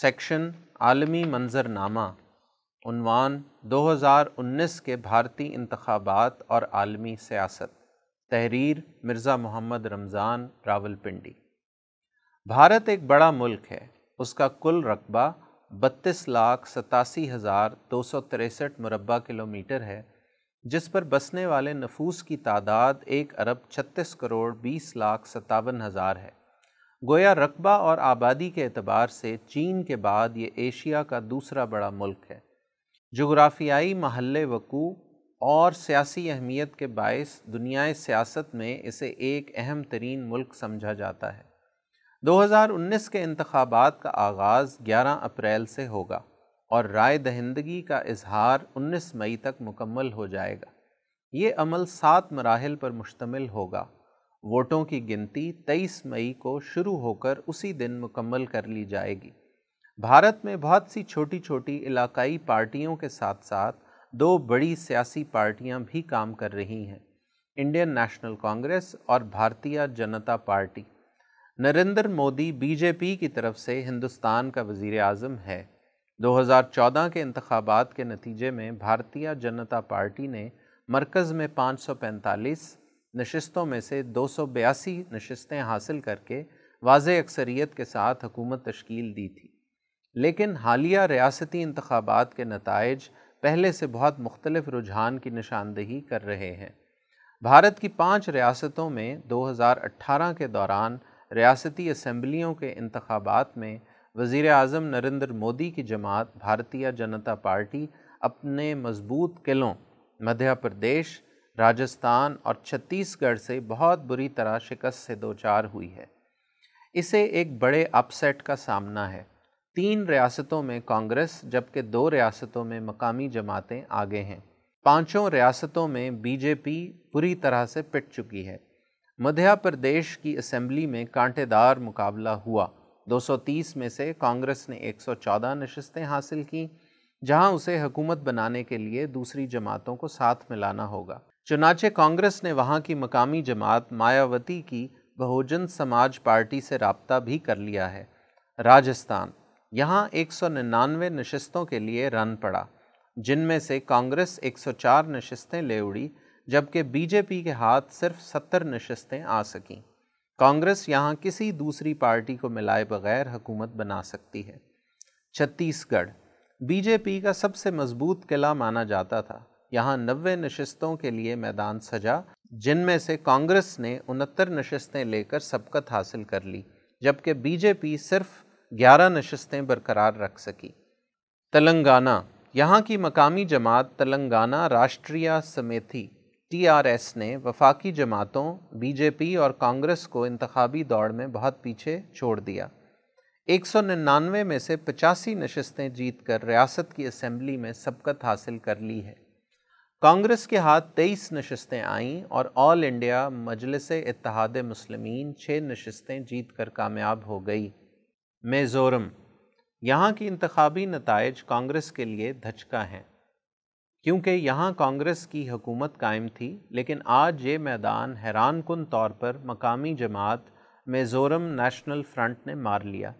سیکشن عالمی منظر نامہ عنوان دو ہزار انیس کے بھارتی انتخابات اور عالمی سیاست تحریر مرزا محمد رمضان راول پنڈی بھارت ایک بڑا ملک ہے اس کا کل رقبہ بتیس لاکھ ستاسی ہزار دو سو تریسٹھ مربع کلومیٹر ہے جس پر بسنے والے نفوس کی تعداد ایک ارب چھتیس کروڑ بیس لاکھ ستاون ہزار ہے گویا رقبہ اور آبادی کے اعتبار سے چین کے بعد یہ ایشیا کا دوسرا بڑا ملک ہے جغرافیائی محل وقوع اور سیاسی اہمیت کے باعث دنیائے سیاست میں اسے ایک اہم ترین ملک سمجھا جاتا ہے دو ہزار انیس کے انتخابات کا آغاز گیارہ اپریل سے ہوگا اور رائے دہندگی کا اظہار انیس مئی تک مکمل ہو جائے گا یہ عمل سات مراحل پر مشتمل ہوگا ووٹوں کی گنتی تیئیس مئی کو شروع ہو کر اسی دن مکمل کر لی جائے گی بھارت میں بہت سی چھوٹی چھوٹی علاقائی پارٹیوں کے ساتھ ساتھ دو بڑی سیاسی پارٹیاں بھی کام کر رہی ہیں انڈین نیشنل کانگریس اور Bharatiya Janata Party Narendra Modi B J P کی طرف سے ہندوستان کا وزیر اعظم ہے دو ہزار چودہ کے انتخابات کے نتیجے میں بھارتیہ جنتا پارٹی نے مرکز میں پانچ سو پینتالیس نشستوں میں سے دو سو بیاسی نشستیں حاصل کر کے واضح اکثریت کے ساتھ حکومت تشکیل دی تھی لیکن حالیہ ریاستی انتخابات کے نتائج پہلے سے بہت مختلف رجحان کی نشاندہی کر رہے ہیں بھارت کی پانچ ریاستوں میں دو ہزار اٹھارہ کے دوران ریاستی اسمبلیوں کے انتخابات میں وزیر اعظم نریندر مودی کی جماعت بھارتیہ جنتا پارٹی اپنے مضبوط قلعوں مدھیہ پردیش راجستھان اور چھتیس گڑھ سے بہت بری طرح شکست سے دوچار ہوئی ہے اسے ایک بڑے اپ سیٹ کا سامنا ہے تین ریاستوں میں کانگریس جبکہ دو ریاستوں میں مقامی جماعتیں آگے ہیں پانچوں ریاستوں میں بی جے پی بری طرح سے پٹ چکی ہے مدھیہ پردیش کی اسمبلی میں کانٹے دار مقابلہ ہوا دو سو تیس میں سے کانگریس نے ایک سو چودہ نشستیں حاصل کیں جہاں اسے حکومت بنانے کے لیے دوسری جماعتوں کو ساتھ ملانا ہوگا چنانچہ کانگریس نے وہاں کی مقامی جماعت مایاوتی کی بہوجن سماج پارٹی سے رابطہ بھی کر لیا ہے راجستھان یہاں ایک سو ننانوے نشستوں کے لیے رن پڑا جن میں سے کانگریس ایک سو چار نشستیں لے اڑی جبکہ بی جے پی کے ہاتھ صرف ستر نشستیں آ سکیں کانگریس یہاں کسی دوسری پارٹی کو ملائے بغیر حکومت بنا سکتی ہے چھتیس گڑھ بی جے پی کا سب سے مضبوط قلعہ مانا جاتا تھا یہاں نوے نشستوں کے لیے میدان سجا جن میں سے کانگریس نے انہتر نشستیں لے کر سبقت حاصل کر لی جبکہ بی جے پی صرف گیارہ نشستیں برقرار رکھ سکی تلنگانہ یہاں کی مقامی جماعت Telangana Rashtriya Samithi T R S نے وفاقی جماعتوں بی جے پی اور کانگریس کو انتخابی دوڑ میں بہت پیچھے چھوڑ دیا ایک سو ننانوے میں سے پچاسی نشستیں جیت کر ریاست کی اسمبلی میں سبقت حاصل کر لی ہے کانگریس کے ہاتھ تیئیس نشستیں آئیں اور آل انڈیا مجلس اتحاد مسلمین چھ نشستیں جیت کر کامیاب ہو گئی میزورم یہاں کی انتخابی نتائج کانگریس کے لیے دھچکا ہیں کیونکہ یہاں کانگریس کی حکومت قائم تھی لیکن آج یہ میدان حیران کن طور پر مقامی جماعت میزورم نیشنل فرنٹ نے مار لیا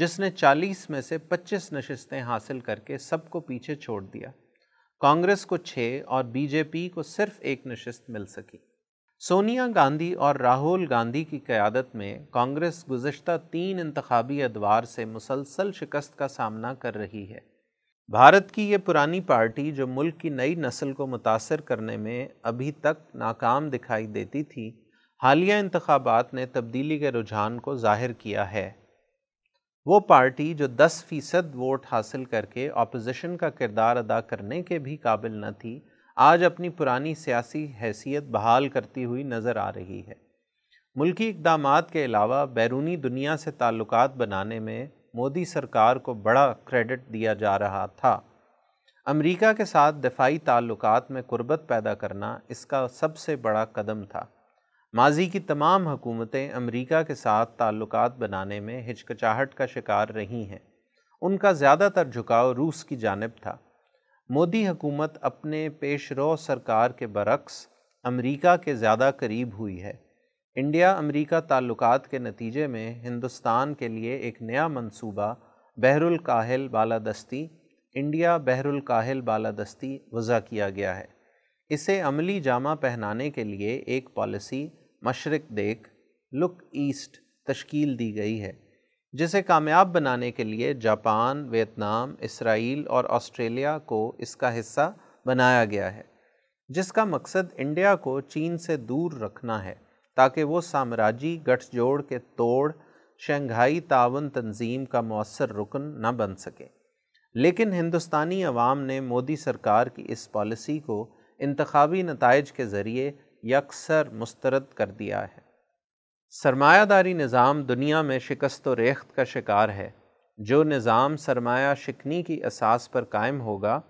جس نے چالیس میں سے پچیس نشستیں حاصل کر کے سب کو پیچھے چھوڑ دیا کانگریس کو چھ اور بی جے پی کو صرف ایک نشست مل سکی سونیا گاندھی اور راہول گاندھی کی قیادت میں کانگریس گزشتہ تین انتخابی ادوار سے مسلسل شکست کا سامنا کر رہی ہے بھارت کی یہ پرانی پارٹی جو ملک کی نئی نسل کو متاثر کرنے میں ابھی تک ناکام دکھائی دیتی تھی حالیہ انتخابات نے تبدیلی کے رجحان کو ظاہر کیا ہے وہ پارٹی جو دس فیصد ووٹ حاصل کر کے اپوزیشن کا کردار ادا کرنے کے بھی قابل نہ تھی آج اپنی پرانی سیاسی حیثیت بحال کرتی ہوئی نظر آ رہی ہے ملکی اقدامات کے علاوہ بیرونی دنیا سے تعلقات بنانے میں مودی سرکار کو بڑا کریڈٹ دیا جا رہا تھا امریکہ کے ساتھ دفاعی تعلقات میں قربت پیدا کرنا اس کا سب سے بڑا قدم تھا ماضی کی تمام حکومتیں امریکہ کے ساتھ تعلقات بنانے میں ہچکچاہٹ کا شکار رہی ہیں ان کا زیادہ تر جھکاؤ روس کی جانب تھا مودی حکومت اپنے پیش رو سرکار کے برعکس امریکہ کے زیادہ قریب ہوئی ہے انڈیا امریکہ تعلقات کے نتیجے میں ہندوستان کے لیے ایک نیا منصوبہ بحر الکاہل بالادستی انڈیا بحر الکاہل بالادستی وضع کیا گیا ہے اسے عملی جامہ پہنانے کے لیے ایک پالیسی مشرق دیکھ لک ایسٹ تشکیل دی گئی ہے جسے کامیاب بنانے کے لیے جاپان ویتنام اسرائیل اور آسٹریلیا کو اس کا حصہ بنایا گیا ہے جس کا مقصد انڈیا کو چین سے دور رکھنا ہے تاکہ وہ سامراجی گٹھ جوڑ کے توڑ شنگھائی تعاون تنظیم کا مؤثر رکن نہ بن سکے لیکن ہندوستانی عوام نے مودی سرکار کی اس پالیسی کو انتخابی نتائج کے ذریعے یکسر مسترد کر دیا ہے سرمایہ داری نظام دنیا میں شکست و ریخت کا شکار ہے جو نظام سرمایہ شکنی کی اساس پر قائم ہوگا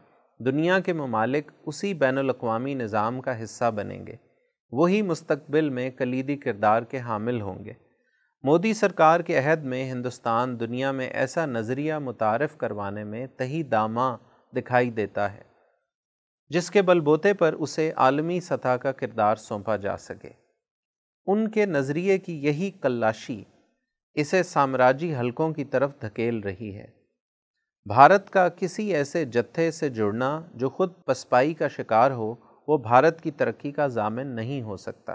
دنیا کے ممالک اسی بین الاقوامی نظام کا حصہ بنیں گے وہی مستقبل میں کلیدی کردار کے حامل ہوں گے مودی سرکار کے عہد میں ہندوستان دنیا میں ایسا نظریہ متعارف کروانے میں تہی داماں دکھائی دیتا ہے جس کے بل بوتے پر اسے عالمی سطح کا کردار سونپا جا سکے ان کے نظریے کی یہی کلاشی اسے سامراجی حلقوں کی طرف دھکیل رہی ہے بھارت کا کسی ایسے جتھے سے جڑنا جو خود پسپائی کا شکار ہو وہ بھارت کی ترقی کا ضامن نہیں ہو سکتا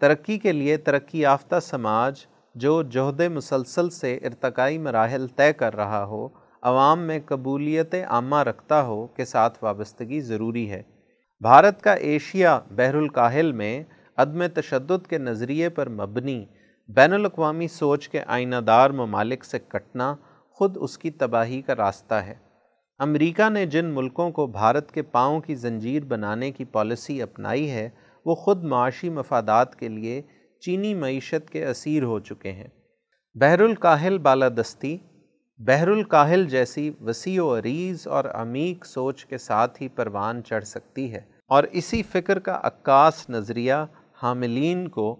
ترقی کے لیے ترقی یافتہ سماج جو جوہد مسلسل سے ارتقائی مراحل طے کر رہا ہو عوام میں قبولیت عامہ رکھتا ہو کے ساتھ وابستگی ضروری ہے بھارت کا ایشیا بحر الکاہل میں عدم تشدد کے نظریے پر مبنی بین الاقوامی سوچ کے آئینہ دار ممالک سے کٹنا خود اس کی تباہی کا راستہ ہے امریکہ نے جن ملکوں کو بھارت کے پاؤں کی زنجیر بنانے کی پالیسی اپنائی ہے وہ خود معاشی مفادات کے لیے چینی معیشت کے اسیر ہو چکے ہیں بحر الکاہل بالادستی بحر الکاہل جیسی وسیع و عریض اور عمیق سوچ کے ساتھ ہی پروان چڑھ سکتی ہے اور اسی فکر کا عکاس نظریہ حاملین کو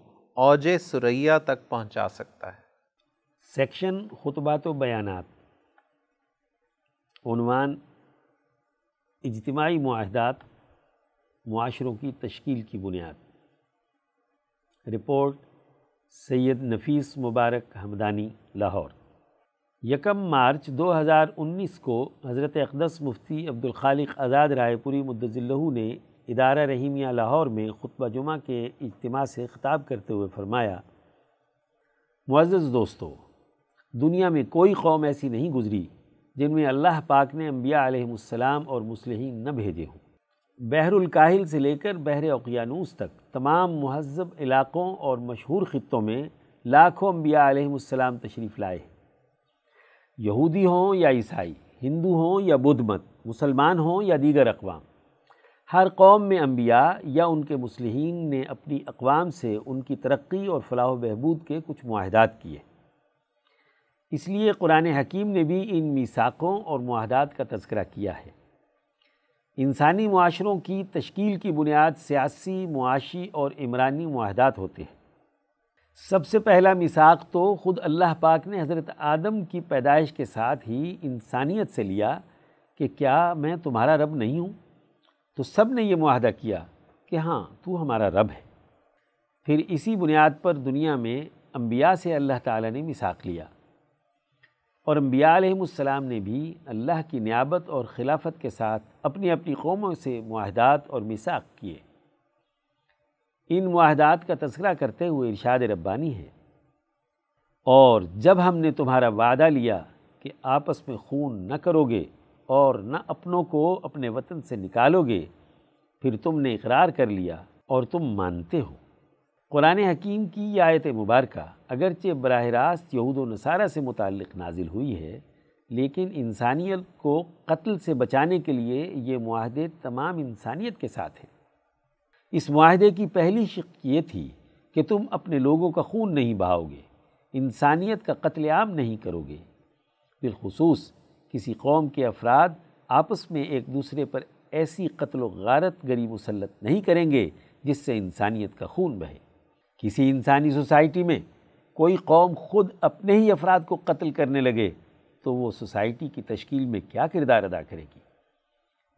اوج سریا تک پہنچا سکتا ہے سیکشن خطبات و بیانات عنوان اجتماعی معاہدات معاشروں کی تشکیل کی بنیاد رپورٹ سید نفیس مبارک حمدانی لاہور یکم مارچ دو ہزار انیس کو حضرت اقدس مفتی عبد الخالق آزاد رائے پوری مدذلہ نے ادارہ رحیمیہ لاہور میں خطبہ جمعہ کے اجتماع سے خطاب کرتے ہوئے فرمایا معزز دوستو دنیا میں کوئی قوم ایسی نہیں گزری جن میں اللہ پاک نے انبیاء علیہ السلام اور مسلحین نہ بھیجے ہوں بحر الکاہل سے لے کر بحر اقیانوس تک تمام مہذب علاقوں اور مشہور خطوں میں لاکھوں انبیاء علیہ السلام تشریف لائے ہیں یہودی ہوں یا عیسائی ہندو ہوں یا بدھ مت مسلمان ہوں یا دیگر اقوام ہر قوم میں انبیاء یا ان کے مسلحین نے اپنی اقوام سے ان کی ترقی اور فلاح و بہبود کے کچھ معاہدات کیے اس لیے قرآن حکیم نے بھی ان میساکوں اور معاہدات کا تذکرہ کیا ہے انسانی معاشروں کی تشکیل کی بنیاد سیاسی معاشی اور عمرانی معاہدات ہوتے ہیں سب سے پہلا میساک تو خود اللہ پاک نے حضرت آدم کی پیدائش کے ساتھ ہی انسانیت سے لیا کہ کیا میں تمہارا رب نہیں ہوں تو سب نے یہ معاہدہ کیا کہ ہاں تو ہمارا رب ہے پھر اسی بنیاد پر دنیا میں انبیاء سے اللہ تعالیٰ نے مساق لیا اور انبیاء علیہم السلام نے بھی اللہ کی نیابت اور خلافت کے ساتھ اپنی اپنی قوموں سے معاہدات اور مساق کیے ان معاہدات کا تذکرہ کرتے ہوئے ارشاد ربانی ہے اور جب ہم نے تمہارا وعدہ لیا کہ آپس میں خون نہ کرو گے اور نہ اپنوں کو اپنے وطن سے نکالو گے پھر تم نے اقرار کر لیا اور تم مانتے ہو قرآن حکیم کی یہ آیت مبارکہ اگرچہ براہ راست یہود و نصارہ سے متعلق نازل ہوئی ہے لیکن انسانیت کو قتل سے بچانے کے لیے یہ معاہدے تمام انسانیت کے ساتھ ہیں اس معاہدے کی پہلی شق یہ تھی کہ تم اپنے لوگوں کا خون نہیں بہاؤ گے انسانیت کا قتل عام نہیں کرو گے بالخصوص کسی قوم کے افراد آپس میں ایک دوسرے پر ایسی قتل و غارت گری مسلط نہیں کریں گے جس سے انسانیت کا خون بہے کسی انسانی سوسائٹی میں کوئی قوم خود اپنے ہی افراد کو قتل کرنے لگے تو وہ سوسائٹی کی تشکیل میں کیا کردار ادا کرے گی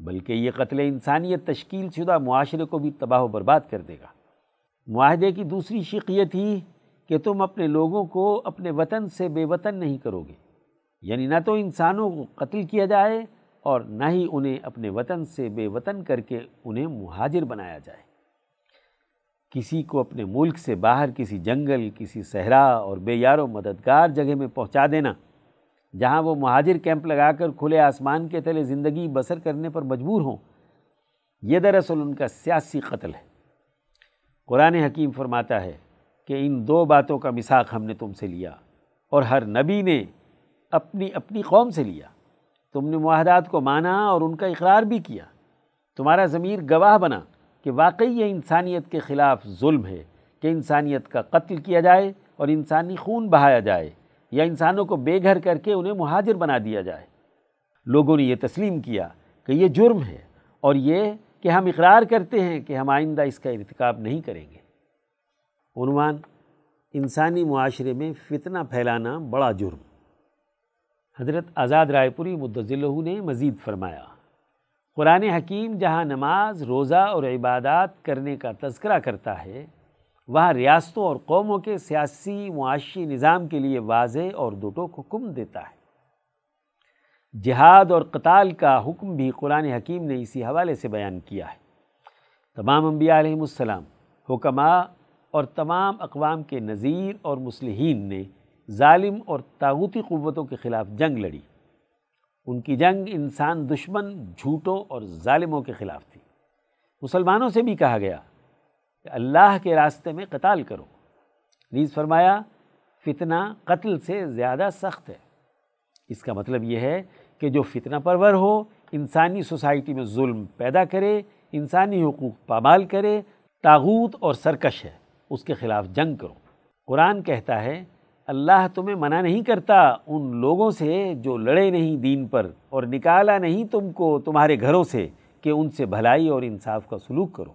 بلکہ یہ قتل انسانیت تشکیل شدہ معاشرے کو بھی تباہ و برباد کر دے گا معاہدے کی دوسری شق یہ تھی کہ تم اپنے لوگوں کو اپنے وطن سے بے وطن نہیں کرو گے یعنی نہ تو انسانوں کو قتل کیا جائے اور نہ ہی انہیں اپنے وطن سے بے وطن کر کے انہیں مہاجر بنایا جائے کسی کو اپنے ملک سے باہر کسی جنگل کسی صحرا اور بے یار و مددگار جگہ میں پہنچا دینا جہاں وہ مہاجر کیمپ لگا کر کھلے آسمان کے تلے زندگی بسر کرنے پر مجبور ہوں یہ دراصل ان کا سیاسی قتل ہے قرآن حکیم فرماتا ہے کہ ان دو باتوں کا مساق ہم نے تم سے لیا اور ہر نبی نے اپنی اپنی قوم سے لیا تم نے معاہدات کو مانا اور ان کا اقرار بھی کیا تمہارا ضمیر گواہ بنا کہ واقعی یہ انسانیت کے خلاف ظلم ہے کہ انسانیت کا قتل کیا جائے اور انسانی خون بہایا جائے یا انسانوں کو بے گھر کر کے انہیں مہاجر بنا دیا جائے لوگوں نے یہ تسلیم کیا کہ یہ جرم ہے اور یہ کہ ہم اقرار کرتے ہیں کہ ہم آئندہ اس کا ارتکاب نہیں کریں گے عنوان انسانی معاشرے میں فتنہ پھیلانا بڑا جرم حضرت آزاد رائے پوری مدضلہ نے مزید فرمایا قرآن حکیم جہاں نماز روزہ اور عبادات کرنے کا تذکرہ کرتا ہے وہاں ریاستوں اور قوموں کے سیاسی معاشی نظام کے لیے واضح اور دوٹوں کو حکم دیتا ہے جہاد اور قتال کا حکم بھی قرآن حکیم نے اسی حوالے سے بیان کیا ہے تمام انبیاء علیہم السلام حکماء اور تمام اقوام کے نذیر اور مسلحین نے ظالم اور طاغوتی قوتوں کے خلاف جنگ لڑی ان کی جنگ انسان دشمن جھوٹوں اور ظالموں کے خلاف تھی مسلمانوں سے بھی کہا گیا کہ اللہ کے راستے میں قتال کرو نیز فرمایا فتنہ قتل سے زیادہ سخت ہے اس کا مطلب یہ ہے کہ جو فتنہ پرور ہو انسانی سوسائٹی میں ظلم پیدا کرے انسانی حقوق پامال کرے تاغوت اور سرکش ہے اس کے خلاف جنگ کرو قرآن کہتا ہے اللہ تمہیں منع نہیں کرتا ان لوگوں سے جو لڑے نہیں دین پر اور نکالا نہیں تم کو تمہارے گھروں سے کہ ان سے بھلائی اور انصاف کا سلوک کرو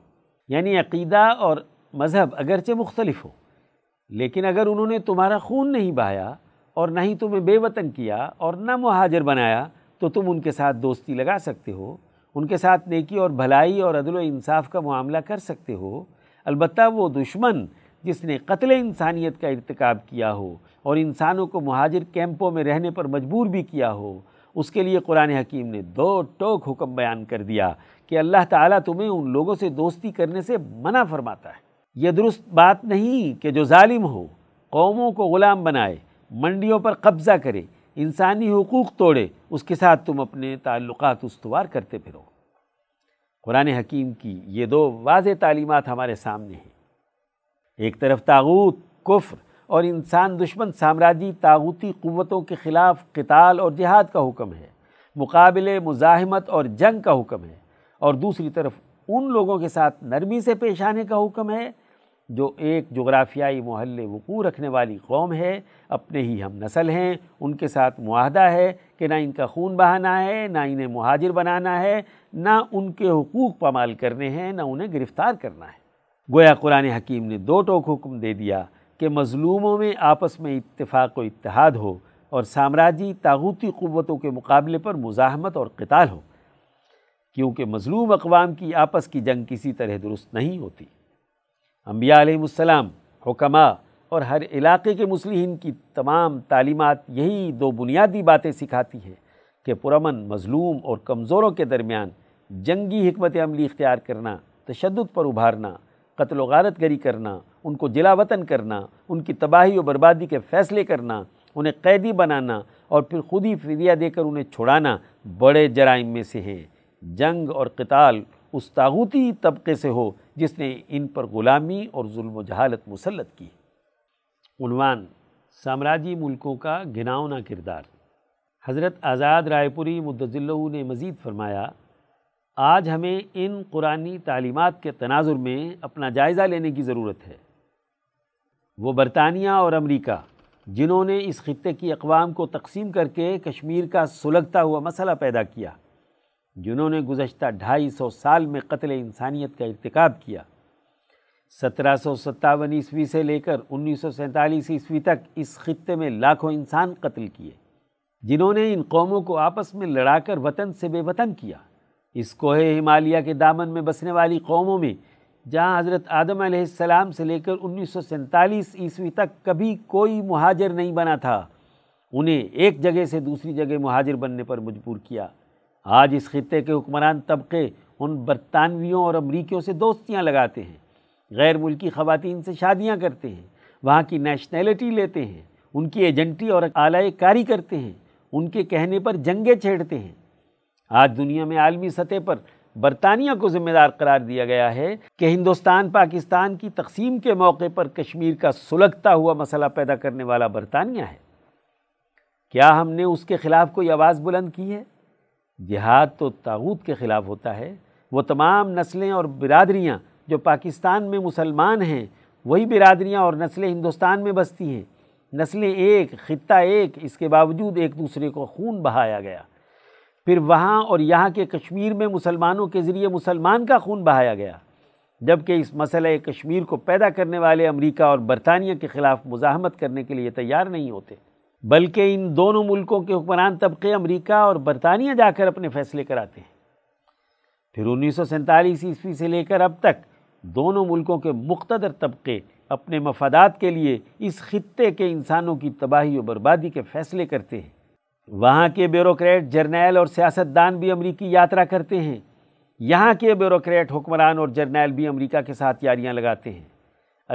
یعنی عقیدہ اور مذہب اگرچہ مختلف ہو لیکن اگر انہوں نے تمہارا خون نہیں بہایا اور نہ ہی تمہیں بے وطن کیا اور نہ مہاجر بنایا تو تم ان کے ساتھ دوستی لگا سکتے ہو ان کے ساتھ نیکی اور بھلائی اور عدل و انصاف کا معاملہ کر سکتے ہو البتہ وہ دشمن جس نے قتل انسانیت کا ارتکاب کیا ہو اور انسانوں کو مہاجر کیمپوں میں رہنے پر مجبور بھی کیا ہو اس کے لیے قرآن حکیم نے دو ٹوک حکم بیان کر دیا کہ اللہ تعالیٰ تمہیں ان لوگوں سے دوستی کرنے سے منع فرماتا ہے یہ درست بات نہیں کہ جو ظالم ہو قوموں کو غلام بنائے منڈیوں پر قبضہ کرے انسانی حقوق توڑے اس کے ساتھ تم اپنے تعلقات استوار کرتے پھرو قرآن حکیم کی یہ دو واضح تعلیمات ہمارے سامنے ہیں ایک طرف تاغوت کفر اور انسان دشمن سامراجی تاغوتی قوتوں کے خلاف قتال اور جہاد کا حکم ہے مقابلے مزاحمت اور جنگ کا حکم ہے اور دوسری طرف ان لوگوں کے ساتھ نرمی سے پیش آنے کا حکم ہے جو ایک جغرافیائی محل وقوع رکھنے والی قوم ہے اپنے ہی ہم نسل ہیں ان کے ساتھ معاہدہ ہے کہ نہ ان کا خون بہانا ہے نہ انہیں مہاجر بنانا ہے نہ ان کے حقوق پامال کرنے ہیں نہ انہیں گرفتار کرنا ہے گویا قرآن حکیم نے دو ٹوک حکم دے دیا کہ مظلوموں میں آپس میں اتفاق و اتحاد ہو اور سامراجی تاغوتی قوتوں کے مقابلے پر مزاحمت اور قتال ہو کیونکہ مظلوم اقوام کی آپس کی جنگ کسی طرح درست نہیں ہوتی انبیاء علیہ السلام حکماء اور ہر علاقے کے مسلحین کی تمام تعلیمات یہی دو بنیادی باتیں سکھاتی ہیں کہ پرامن مظلوم اور کمزوروں کے درمیان جنگی حکمت عملی اختیار کرنا تشدد پر ابھارنا قتل و غارت گری کرنا ان کو جلا وطن کرنا ان کی تباہی و بربادی کے فیصلے کرنا انہیں قیدی بنانا اور پھر خود ہی فدیہ دے کر انہیں چھڑانا بڑے جرائم میں سے ہیں جنگ اور قتال اس تاغوتی طبقے سے ہو جس نے ان پر غلامی اور ظلم و جہالت مسلط کی عنوان سامراجی ملکوں کا گھناؤنا کردار حضرت آزاد رائے پوری مدلو نے مزید فرمایا آج ہمیں ان قرآن تعلیمات کے تناظر میں اپنا جائزہ لینے کی ضرورت ہے وہ برطانیہ اور امریکہ جنہوں نے اس خطے کی اقوام کو تقسیم کر کے کشمیر کا سلگتا ہوا مسئلہ پیدا کیا جنہوں نے گزشتہ ڈھائی سو سال میں قتل انسانیت کا ارتکاب کیا سترہ سو ستاون عیسوی سے لے کر انیس سو سینتالیس عیسوی تک اس خطے میں لاکھوں انسان قتل کیے جنہوں نے ان قوموں کو آپس میں لڑا کر وطن سے بے وطن کیا اس کوہ ہمالیہ کے دامن میں بسنے والی قوموں میں جہاں حضرت آدم علیہ السلام سے لے کر انیس سو سینتالیس عیسوی تک کبھی کوئی مہاجر نہیں بنا تھا انہیں ایک جگہ سے دوسری جگہ مہاجر بننے پر مجبور کیا آج اس خطے کے حکمران طبقے ان برطانویوں اور امریکیوں سے دوستیاں لگاتے ہیں غیر ملکی خواتین سے شادیاں کرتے ہیں وہاں کی نیشنلٹی لیتے ہیں ان کی ایجنٹی اور آلائے کاری کرتے ہیں ان کے کہنے پر جنگیں چھیڑتے ہیں آج دنیا میں عالمی سطح پر برطانیہ کو ذمہ دار قرار دیا گیا ہے کہ ہندوستان پاکستان کی تقسیم کے موقع پر کشمیر کا سلگتا ہوا مسئلہ پیدا کرنے والا برطانیہ ہے کیا ہم نے اس کے خلاف کوئی آواز بلند کی ہے جہاد تو تاغوت کے خلاف ہوتا ہے وہ تمام نسلیں اور برادریاں جو پاکستان میں مسلمان ہیں وہی برادریاں اور نسلیں ہندوستان میں بستی ہیں نسلیں ایک خطہ ایک اس کے باوجود ایک دوسرے کو خون بہایا گیا پھر وہاں اور یہاں کے کشمیر میں مسلمانوں کے ذریعے مسلمان کا خون بہایا گیا جبکہ اس مسئلہ کشمیر کو پیدا کرنے والے امریکہ اور برطانیہ کے خلاف مزاحمت کرنے کے لیے تیار نہیں ہوتے بلکہ ان دونوں ملکوں کے حکمران طبقے امریکہ اور برطانیہ جا کر اپنے فیصلے کراتے ہیں پھر انیس سو سینتالیس عیسوی سے لے کر اب تک دونوں ملکوں کے مقتدر طبقے اپنے مفادات کے لیے اس خطے کے انسانوں کی تباہی و بربادی کے فیصلے کرتے ہیں وہاں کے بیوروکریٹ جرنیل اور سیاست دان بھی امریکی یاترا کرتے ہیں یہاں کے بیوروکریٹ حکمران اور جرنیل بھی امریکہ کے ساتھ یاریاں لگاتے ہیں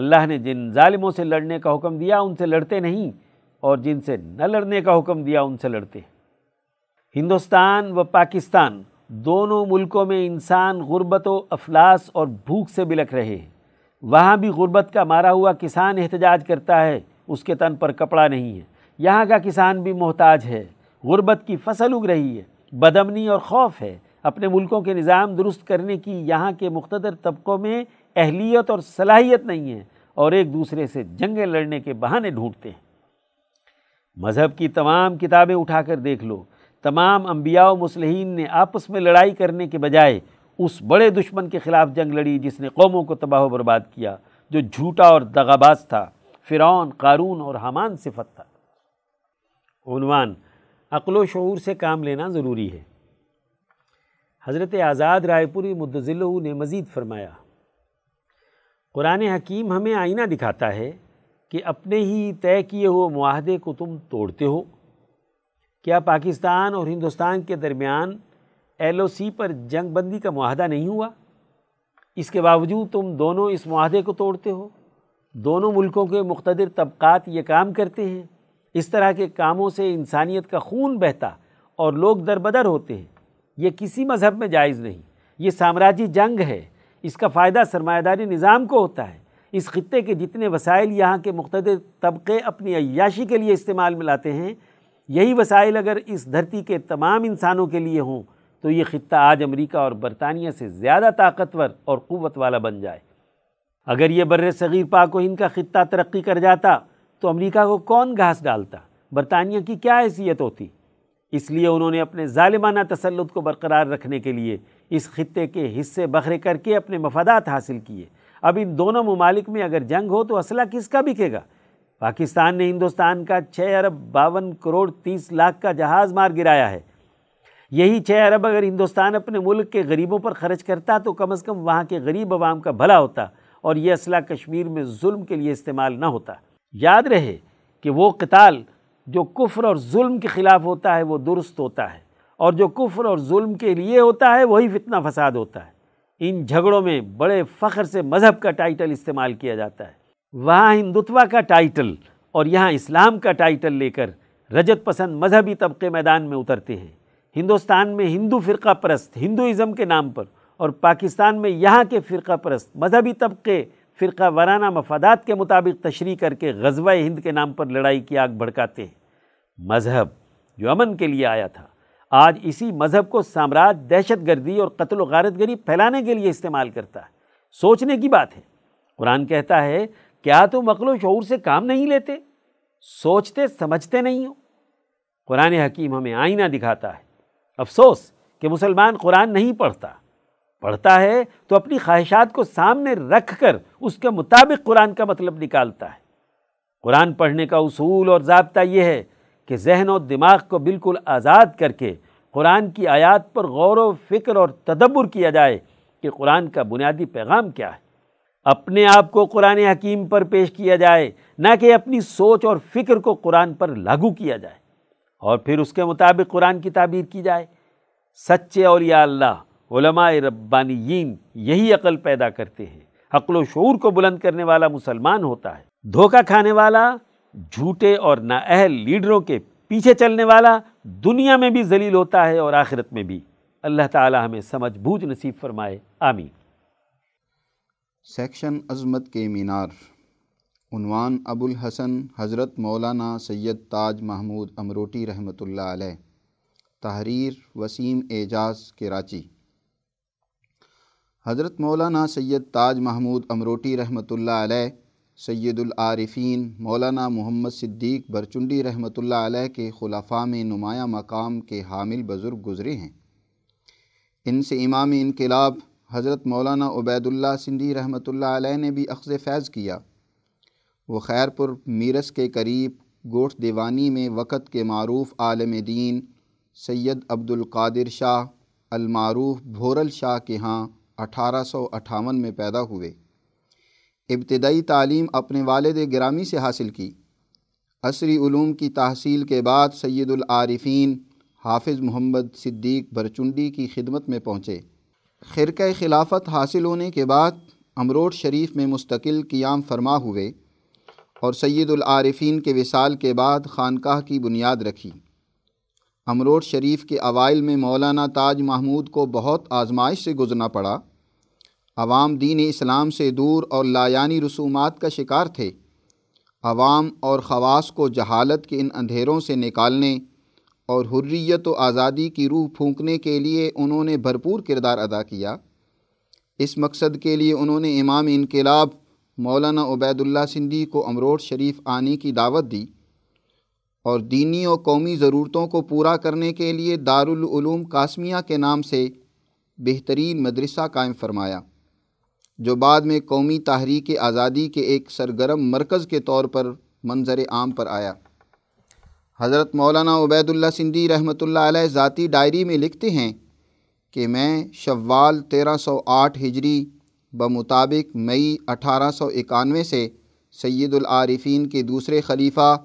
اللہ نے جن ظالموں سے لڑنے کا حکم دیا ان سے لڑتے نہیں اور جن سے نہ لڑنے کا حکم دیا ان سے لڑتے ہیں ہندوستان و پاکستان دونوں ملکوں میں انسان غربت و افلاس اور بھوک سے بلک رہے ہیں وہاں بھی غربت کا مارا ہوا کسان احتجاج کرتا ہے اس کے تن پر کپڑا نہیں ہے یہاں کا کسان بھی محتاج ہے غربت کی فصل اگ رہی ہے بدمنی اور خوف ہے اپنے ملکوں کے نظام درست کرنے کی یہاں کے مختدر طبقوں میں اہلیت اور صلاحیت نہیں ہے اور ایک دوسرے سے جنگیں لڑنے کے بہانے ڈھونڈتے ہیں مذہب کی تمام کتابیں اٹھا کر دیکھ لو تمام انبیاء و مصلحین نے آپس میں لڑائی کرنے کے بجائے اس بڑے دشمن کے خلاف جنگ لڑی جس نے قوموں کو تباہ و برباد کیا جو جھوٹا اور دغاباز تھا فرعون قارون اور حمان صفت تھا عنوان عقل و شعور سے کام لینا ضروری ہے حضرت آزاد رائے پوری مدذلع نے مزید فرمایا قرآن حکیم ہمیں آئینہ دکھاتا ہے کہ اپنے ہی طے کیے ہوئے معاہدے کو تم توڑتے ہو کیا پاکستان اور ہندوستان کے درمیان ایل او سی پر جنگ بندی کا معاہدہ نہیں ہوا اس کے باوجود تم دونوں اس معاہدے کو توڑتے ہو دونوں ملکوں کے مقتدر طبقات یہ کام کرتے ہیں اس طرح کے کاموں سے انسانیت کا خون بہتا اور لوگ در بدر ہوتے ہیں یہ کسی مذہب میں جائز نہیں یہ سامراجی جنگ ہے اس کا فائدہ سرمایہ داری نظام کو ہوتا ہے اس خطے کے جتنے وسائل یہاں کے مقتدر طبقے اپنی عیاشی کے لیے استعمال میں لاتے ہیں یہی وسائل اگر اس دھرتی کے تمام انسانوں کے لیے ہوں تو یہ خطہ آج امریکہ اور برطانیہ سے زیادہ طاقتور اور قوت والا بن جائے اگر یہ بر صغیر پاک و ہند کا خطہ ترقی کر جاتا تو امریکہ کو کون گھاس ڈالتا برطانیہ کی کیا حیثیت ہوتی اس لیے انہوں نے اپنے ظالمانہ تسلط کو برقرار رکھنے کے لیے اس خطے کے حصے بخرے کر کے اپنے مفادات حاصل کیے اب ان دونوں ممالک میں اگر جنگ ہو تو اسلحہ کس کا بکے گا پاکستان نے ہندوستان کا چھ ارب باون کروڑ تیس لاکھ کا جہاز مار گرایا ہے یہی چھ ارب اگر ہندوستان اپنے ملک کے غریبوں پر خرچ کرتا تو کم از کم وہاں کے غریب عوام کا بھلا ہوتا اور یہ اسلحہ کشمیر میں ظلم کے لیے استعمال نہ ہوتا یاد رہے کہ وہ قتال جو کفر اور ظلم کے خلاف ہوتا ہے وہ درست ہوتا ہے اور جو کفر اور ظلم کے لیے ہوتا ہے وہی فتنہ فساد ہوتا ہے ان جھگڑوں میں بڑے فخر سے مذہب کا ٹائٹل استعمال کیا جاتا ہے وہاں ہندتوا کا ٹائٹل اور یہاں اسلام کا ٹائٹل لے کر رجت پسند مذہبی طبقے میدان میں اترتے ہیں ہندوستان میں ہندو فرقہ پرست ہندوازم کے نام پر اور پاکستان میں یہاں کے فرقہ پرست مذہبی طبقے فرقہ ورانہ مفادات کے مطابق تشریح کر کے غزوہ ہند کے نام پر لڑائی کی آگ بھڑکاتے ہیں مذہب جو امن کے لیے آیا تھا آج اسی مذہب کو سامراج دہشت گردی اور قتل و غارت گری پھیلانے کے لیے استعمال کرتا ہے سوچنے کی بات ہے قرآن کہتا ہے کیا تم عقل و شعور سے کام نہیں لیتے سوچتے سمجھتے نہیں ہو قرآن حکیم ہمیں آئینہ دکھاتا ہے افسوس کہ مسلمان قرآن نہیں پڑھتا پڑھتا ہے تو اپنی خواہشات کو سامنے رکھ کر اس کے مطابق قرآن کا مطلب نکالتا ہے قرآن پڑھنے کا اصول اور ضابطہ یہ ہے کہ ذہن و دماغ کو بالکل آزاد کر کے قرآن کی آیات پر غور و فکر اور تدبر کیا جائے کہ قرآن کا بنیادی پیغام کیا ہے اپنے آپ کو قرآن حکیم پر پیش کیا جائے نہ کہ اپنی سوچ اور فکر کو قرآن پر لاگو کیا جائے اور پھر اس کے مطابق قرآن کی تعبیر کی جائے سچے اولیاء اللہ علماء ربانیین یہی عقل پیدا کرتے ہیں عقل و شعور کو بلند کرنے والا مسلمان ہوتا ہے دھوکہ کھانے والا جھوٹے اور نااہل لیڈروں کے پیچھے چلنے والا دنیا میں بھی ذلیل ہوتا ہے اور آخرت میں بھی اللہ تعالی ہمیں سمجھ بوجھ نصیب فرمائے آمین سیکشن عظمت کے مینار عنوان ابو الحسن حضرت مولانا سید تاج محمود امروٹی رحمۃ اللہ علیہ تحریر وسیم اعجاز کراچی حضرت مولانا سید تاج محمود امروٹی رحمۃ اللہ علیہ سید العارفین مولانا محمد صدیق برچنڈی رحمۃ اللہ علیہ کے خلافہ میں نمایاں مقام کے حامل بزرگ گزرے ہیں ان سے امام انقلاب حضرت مولانا عبید اللہ سندھی رحمۃ اللہ علیہ نے بھی اخذ فیض کیا وہ خیر پور میرس کے قریب گوٹھ دیوانی میں وقت کے معروف عالم دین سید عبدالقادر شاہ المعروف بھورل شاہ کے ہاں اٹھارہ سو اٹھاون میں پیدا ہوئے ابتدائی تعلیم اپنے والد گرامی سے حاصل کی عصری علوم کی تحصیل کے بعد سید العارفین حافظ محمد صدیق برچنڈی کی خدمت میں پہنچے خرقہ خلافت حاصل ہونے کے بعد امروٹ شریف میں مستقل قیام فرما ہوئے اور سید العارفین کے وصال کے بعد خانقاہ کی بنیاد رکھی امروٹ شریف کے اوائل میں مولانا تاج محمود کو بہت آزمائش سے گزرنا پڑا عوام دین اسلام سے دور اور لایانی رسومات کا شکار تھے عوام اور خواص کو جہالت کے ان اندھیروں سے نکالنے اور حریت و آزادی کی روح پھونکنے کے لیے انہوں نے بھرپور کردار ادا کیا اس مقصد کے لیے انہوں نے امام انقلاب مولانا عبید اللہ سندھی کو امروٹ شریف آنے کی دعوت دی اور دینی و قومی ضرورتوں کو پورا کرنے کے لیے دارالعلوم قاسمیہ کے نام سے بہترین مدرسہ قائم فرمایا جو بعد میں قومی تحریک آزادی کے ایک سرگرم مرکز کے طور پر منظر عام پر آیا حضرت مولانا عبید اللہ سندھی رحمۃ اللہ علیہ ذاتی ڈائری میں لکھتے ہیں کہ میں شوال تیرہ سو آٹھ ہجری بمطابق مئی اٹھارہ سو اکانوے سے سید العارفین کے دوسرے خلیفہ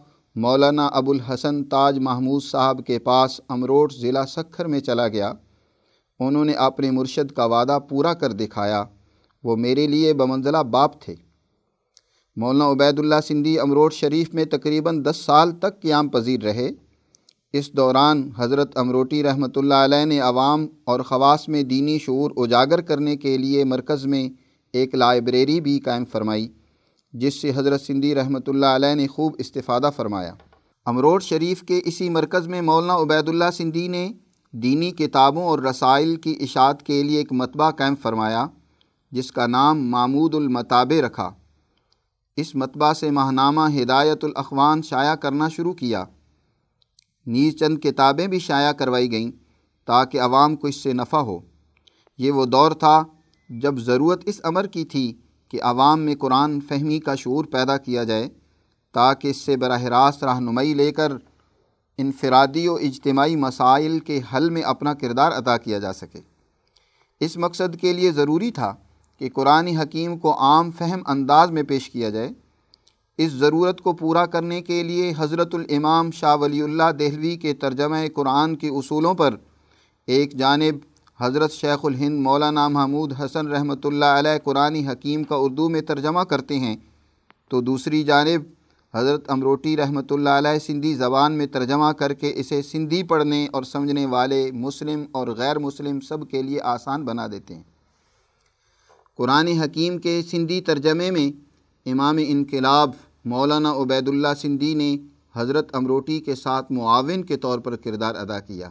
مولانا ابو الحسن تاج محمود صاحب کے پاس امروٹ ضلع سکھر میں چلا گیا انہوں نے اپنے مرشد کا وعدہ پورا کر دکھایا وہ میرے لیے بمنزلہ باپ تھے مولانا عبید اللہ سندھی امروٹ شریف میں تقریباً دس سال تک قیام پذیر رہے اس دوران حضرت امروٹی رحمۃ اللہ علیہ نے عوام اور خواص میں دینی شعور اجاگر کرنے کے لیے مرکز میں ایک لائبریری بھی قائم فرمائی جس سے حضرت سندھی رحمۃ اللہ علیہ نے خوب استفادہ فرمایا امروڈ شریف کے اسی مرکز میں مولانا عبید اللہ سندھی نے دینی کتابوں اور رسائل کی اشاعت کے لیے ایک مطبع قائم فرمایا جس کا نام معمود المطابع رکھا اس مطبع سے ماہنامہ ہدایت الاخوان شائع کرنا شروع کیا نیز چند کتابیں بھی شائع کروائی گئیں تاکہ عوام کو اس سے نفع ہو یہ وہ دور تھا جب ضرورت اس امر کی تھی کہ عوام میں قرآن فہمی کا شعور پیدا کیا جائے تاکہ اس سے براہ راست رہنمائی لے کر انفرادی و اجتماعی مسائل کے حل میں اپنا کردار ادا کیا جا سکے اس مقصد کے لیے ضروری تھا کہ قرآن حکیم کو عام فہم انداز میں پیش کیا جائے اس ضرورت کو پورا کرنے کے لیے حضرت الامام شاہ ولی اللہ دہلوی کے ترجمہ قرآن کے اصولوں پر ایک جانب حضرت شیخ الہند مولانا محمود حسن رحمۃ اللہ علیہ قرآن حکیم کا اردو میں ترجمہ کرتے ہیں تو دوسری جانب حضرت امروٹی رحمۃ اللہ علیہ سندھی زبان میں ترجمہ کر کے اسے سندھی پڑھنے اور سمجھنے والے مسلم اور غیر مسلم سب کے لیے آسان بنا دیتے ہیں قرآن حکیم کے سندھی ترجمے میں امام انقلاب مولانا عبید اللہ سندھی نے حضرت امروٹی کے ساتھ معاون کے طور پر کردار ادا کیا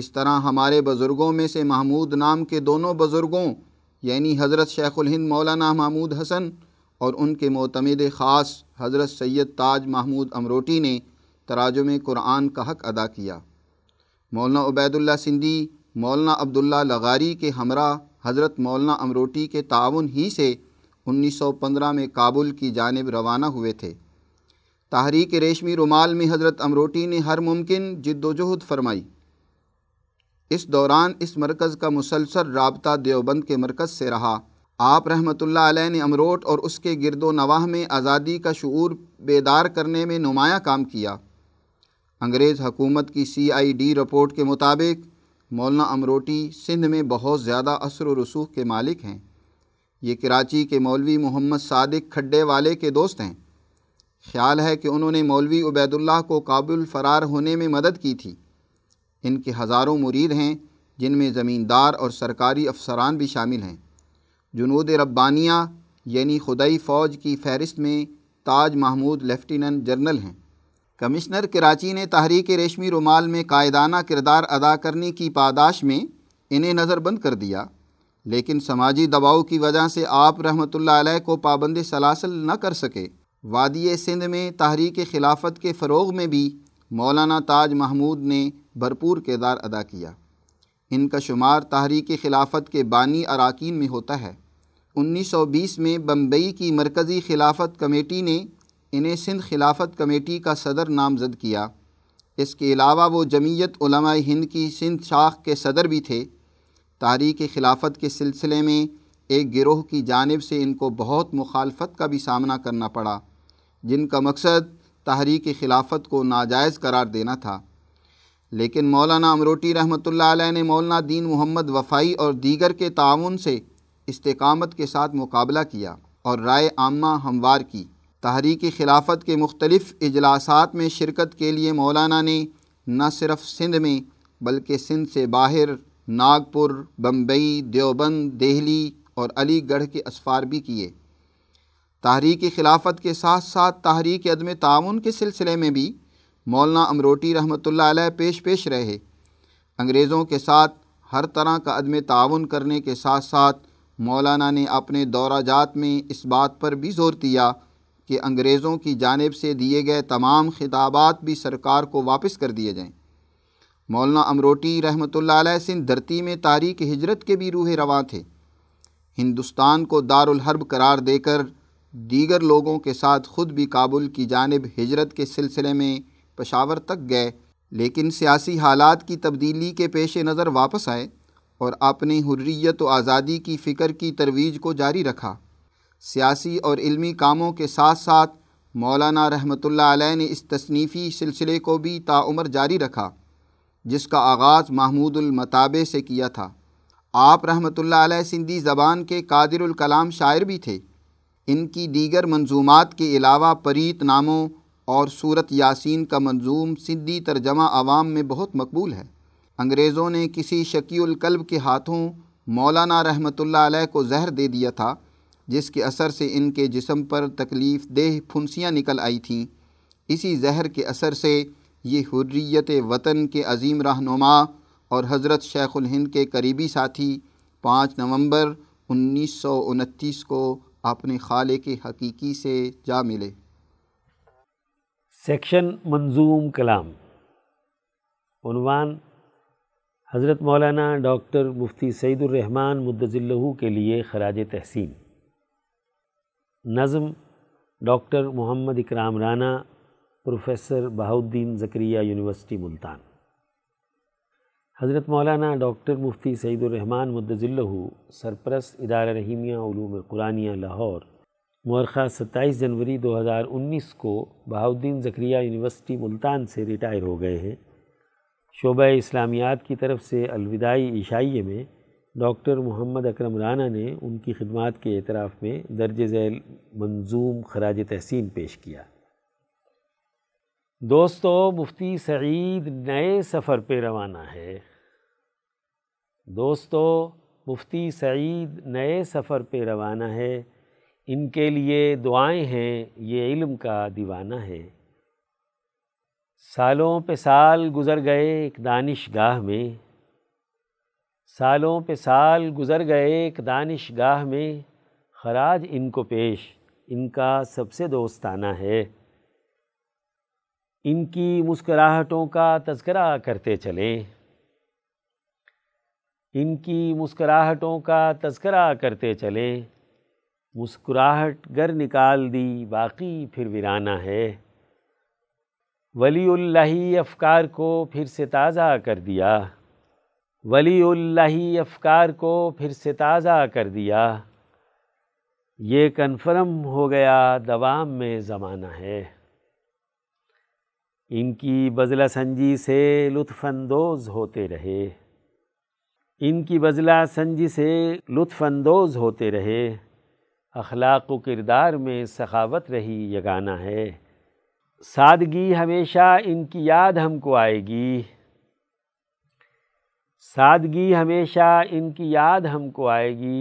اس طرح ہمارے بزرگوں میں سے محمود نام کے دونوں بزرگوں یعنی حضرت شیخ الہند مولانا محمود حسن اور ان کے معتمد خاص حضرت سید تاج محمود امروٹی نے تراجم قرآن کا حق ادا کیا مولانا عبید اللہ سندھی مولانا عبداللہ لغاری کے ہمراہ حضرت مولانا امروٹی کے تعاون ہی سے انیس سو پندرہ میں کابل کی جانب روانہ ہوئے تھے تحریک ریشمی رومال میں حضرت امروٹی نے ہر ممکن جد و جہد فرمائی اس دوران اس مرکز کا مسلسل رابطہ دیوبند کے مرکز سے رہا آپ رحمۃ اللہ علیہ نے امروٹ اور اس کے گرد و نواح میں آزادی کا شعور بیدار کرنے میں نمایاں کام کیا انگریز حکومت کی سی آئی ڈی رپورٹ کے مطابق مولانا امروٹی سندھ میں بہت زیادہ اثر و رسوخ کے مالک ہیں یہ کراچی کے مولوی محمد صادق کھڈے والے کے دوست ہیں خیال ہے کہ انہوں نے مولوی عبید اللہ کو قابل فرار ہونے میں مدد کی تھی ان کے ہزاروں مرید ہیں جن میں زمیندار اور سرکاری افسران بھی شامل ہیں جنود ربانیہ یعنی خدائی فوج کی فہرست میں تاج محمود لیفٹیننٹ جنرل ہیں کمشنر کراچی نے تحریک ریشمی رومال میں قائدانہ کردار ادا کرنے کی پاداش میں انہیں نظر بند کر دیا لیکن سماجی دباؤ کی وجہ سے آپ رحمت اللہ علیہ کو پابند سلاسل نہ کر سکے وادی سندھ میں تحریک خلافت کے فروغ میں بھی مولانا تاج محمود نے بھرپور کردار ادا کیا ان کا شمار تحریک خلافت کے بانی اراکین میں ہوتا ہے انیس سو بیس میں بمبئی کی مرکزی خلافت کمیٹی نے انہیں سندھ خلافت کمیٹی کا صدر نامزد کیا اس کے علاوہ وہ جمعیت علماء ہند کی سندھ شاخ کے صدر بھی تھے تحریک خلافت کے سلسلے میں ایک گروہ کی جانب سے ان کو بہت مخالفت کا بھی سامنا کرنا پڑا جن کا مقصد تحریک خلافت کو ناجائز قرار دینا تھا لیکن مولانا امروٹی رحمۃ اللہ علیہ نے مولانا دین محمد وفائی اور دیگر کے تعاون سے استقامت کے ساتھ مقابلہ کیا اور رائے عامہ ہموار کی تحریک خلافت کے مختلف اجلاسات میں شرکت کے لیے مولانا نے نہ صرف سندھ میں بلکہ سندھ سے باہر ناگپور بمبئی دیوبند دہلی اور علی گڑھ کے اسفار بھی کیے تحریک خلافت کے ساتھ ساتھ تحریک عدم تعاون کے سلسلے میں بھی مولانا امروٹی رحمۃ اللہ علیہ پیش پیش رہے انگریزوں کے ساتھ ہر طرح کا عدم تعاون کرنے کے ساتھ ساتھ مولانا نے اپنے دورہ جات میں اس بات پر بھی زور دیا کہ انگریزوں کی جانب سے دیے گئے تمام خطابات بھی سرکار کو واپس کر دیے جائیں مولانا امروٹی رحمۃ اللہ علیہ سندھ دھرتی میں تاریخ ہجرت کے بھی روح رواں تھے ہندوستان کو دارالحرب قرار دے کر دیگر لوگوں کے ساتھ خود بھی کابل کی جانب ہجرت کے سلسلے میں پشاور تک گئے لیکن سیاسی حالات کی تبدیلی کے پیش نظر واپس آئے اور اپنی حریت و آزادی کی فکر کی ترویج کو جاری رکھا سیاسی اور علمی کاموں کے ساتھ ساتھ مولانا رحمۃ اللہ علیہ نے اس تصنیفی سلسلے کو بھی تا عمر جاری رکھا جس کا آغاز محمود المطابع سے کیا تھا آپ رحمۃ اللہ علیہ سندھی زبان کے قادر الکلام شاعر بھی تھے ان کی دیگر منظومات کے علاوہ پریت ناموں اور صورت یاسین کا منظوم سندھی ترجمہ عوام میں بہت مقبول ہے انگریزوں نے کسی شکی القلب کے ہاتھوں مولانا رحمۃ اللہ علیہ کو زہر دے دیا تھا جس کے اثر سے ان کے جسم پر تکلیف دہ پھنسیاں نکل آئی تھیں اسی زہر کے اثر سے یہ حریت وطن کے عظیم رہنما اور حضرت شیخ الہند کے قریبی ساتھی پانچ نومبر انیس سو انتیس کو اپنے خالے کے حقیقی سے جا ملے سیکشن منظوم کلام عنوان حضرت مولانا ڈاکٹر مفتی سعید الرحمن مدذلہ کے لیے خراج تحسین نظم doctor Muhammad Ikram Rana professor Bahauddin Zakariya university Multan حضرت مولانا ڈاکٹر مفتی سعید الرحمن مدذلہ سرپرست ادارہ رحیمیہ علوم قرآنیہ لاہور مورخہ ستائیس جنوری دو ہزار انیس کو بہاودین زکریہ یونیورسٹی ملتان سے ریٹائر ہو گئے ہیں شعبہ اسلامیات کی طرف سے الوداعی عشائیے میں ڈاکٹر محمد اکرم رانا نے ان کی خدمات کے اعتراف میں درج ذیل منظوم خراج تحسین پیش کیا دوستو مفتی سعید نئے سفر پہ روانہ ہے دوستو مفتی سعید نئے سفر پہ روانہ ہے ان کے لیے دعائیں ہیں یہ علم کا دیوانہ ہے سالوں پہ سال گزر گئے ایک دانش گاہ میں سالوں پہ سال گزر گئے ایک دانش گاہ میں خراج ان کو پیش ان کا سب سے دوستانہ ہے ان کی مسکراہٹوں کا تذکرہ کرتے چلیں ان کی مسکراہٹوں کا تذکرہ کرتے چلیں مسکراہٹ گر نکال دی باقی پھر ویرانہ ہے ولی اللہ افکار کو پھر سے تازہ کر دیا ولی اللہ افکار کو پھر سے تازہ کر دیا یہ کنفرم ہو گیا دوام میں زمانہ ہے ان کی بزلہ سنجی سے لطف اندوز ہوتے رہے ان کی بزلہ سنجی سے لطف اندوز ہوتے رہے اخلاق و کردار میں سخاوت رہی یگانہ ہے سادگی ہمیشہ ان کی یاد ہم کو آئے گی سادگی ہمیشہ ان کی یاد ہم کو آئے گی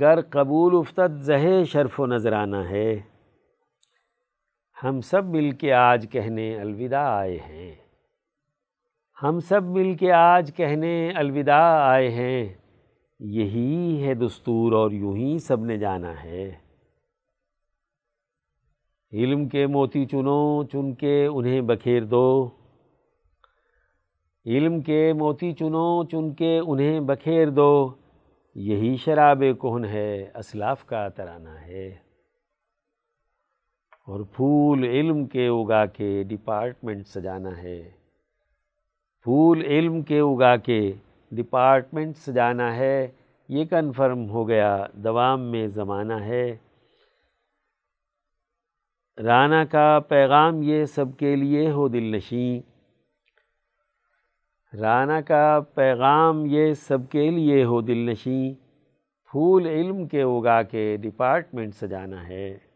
گر قبول افتد زہے شرف و نذرانہ ہے ہم سب مل کے آج کہنے الوداع آئے ہیں ہم سب مل کے آج کہنے الوداع آئے ہیں یہی ہے دستور اور یوں ہی سب نے جانا ہے علم کے موتی چنو چن کے انہیں بکھیر دو علم کے موتی چنو چن کے انہیں بکھیر دو یہی شراب کون ہے اسلاف کا ترانہ ہے اور پھول علم کے اگا کے ڈپارٹمنٹ سجانا ہے پھول علم کے اگا کے ڈپارٹمنٹ سجانا ہے یہ کنفرم ہو گیا دوام میں زمانہ ہے رانہ کا پیغام یہ سب کے لیے ہو دل نشیں رانہ کا پیغام یہ سب کے لیے ہو دل نشیں پھول علم کے اگا کے ڈپارٹمنٹ سجانا ہے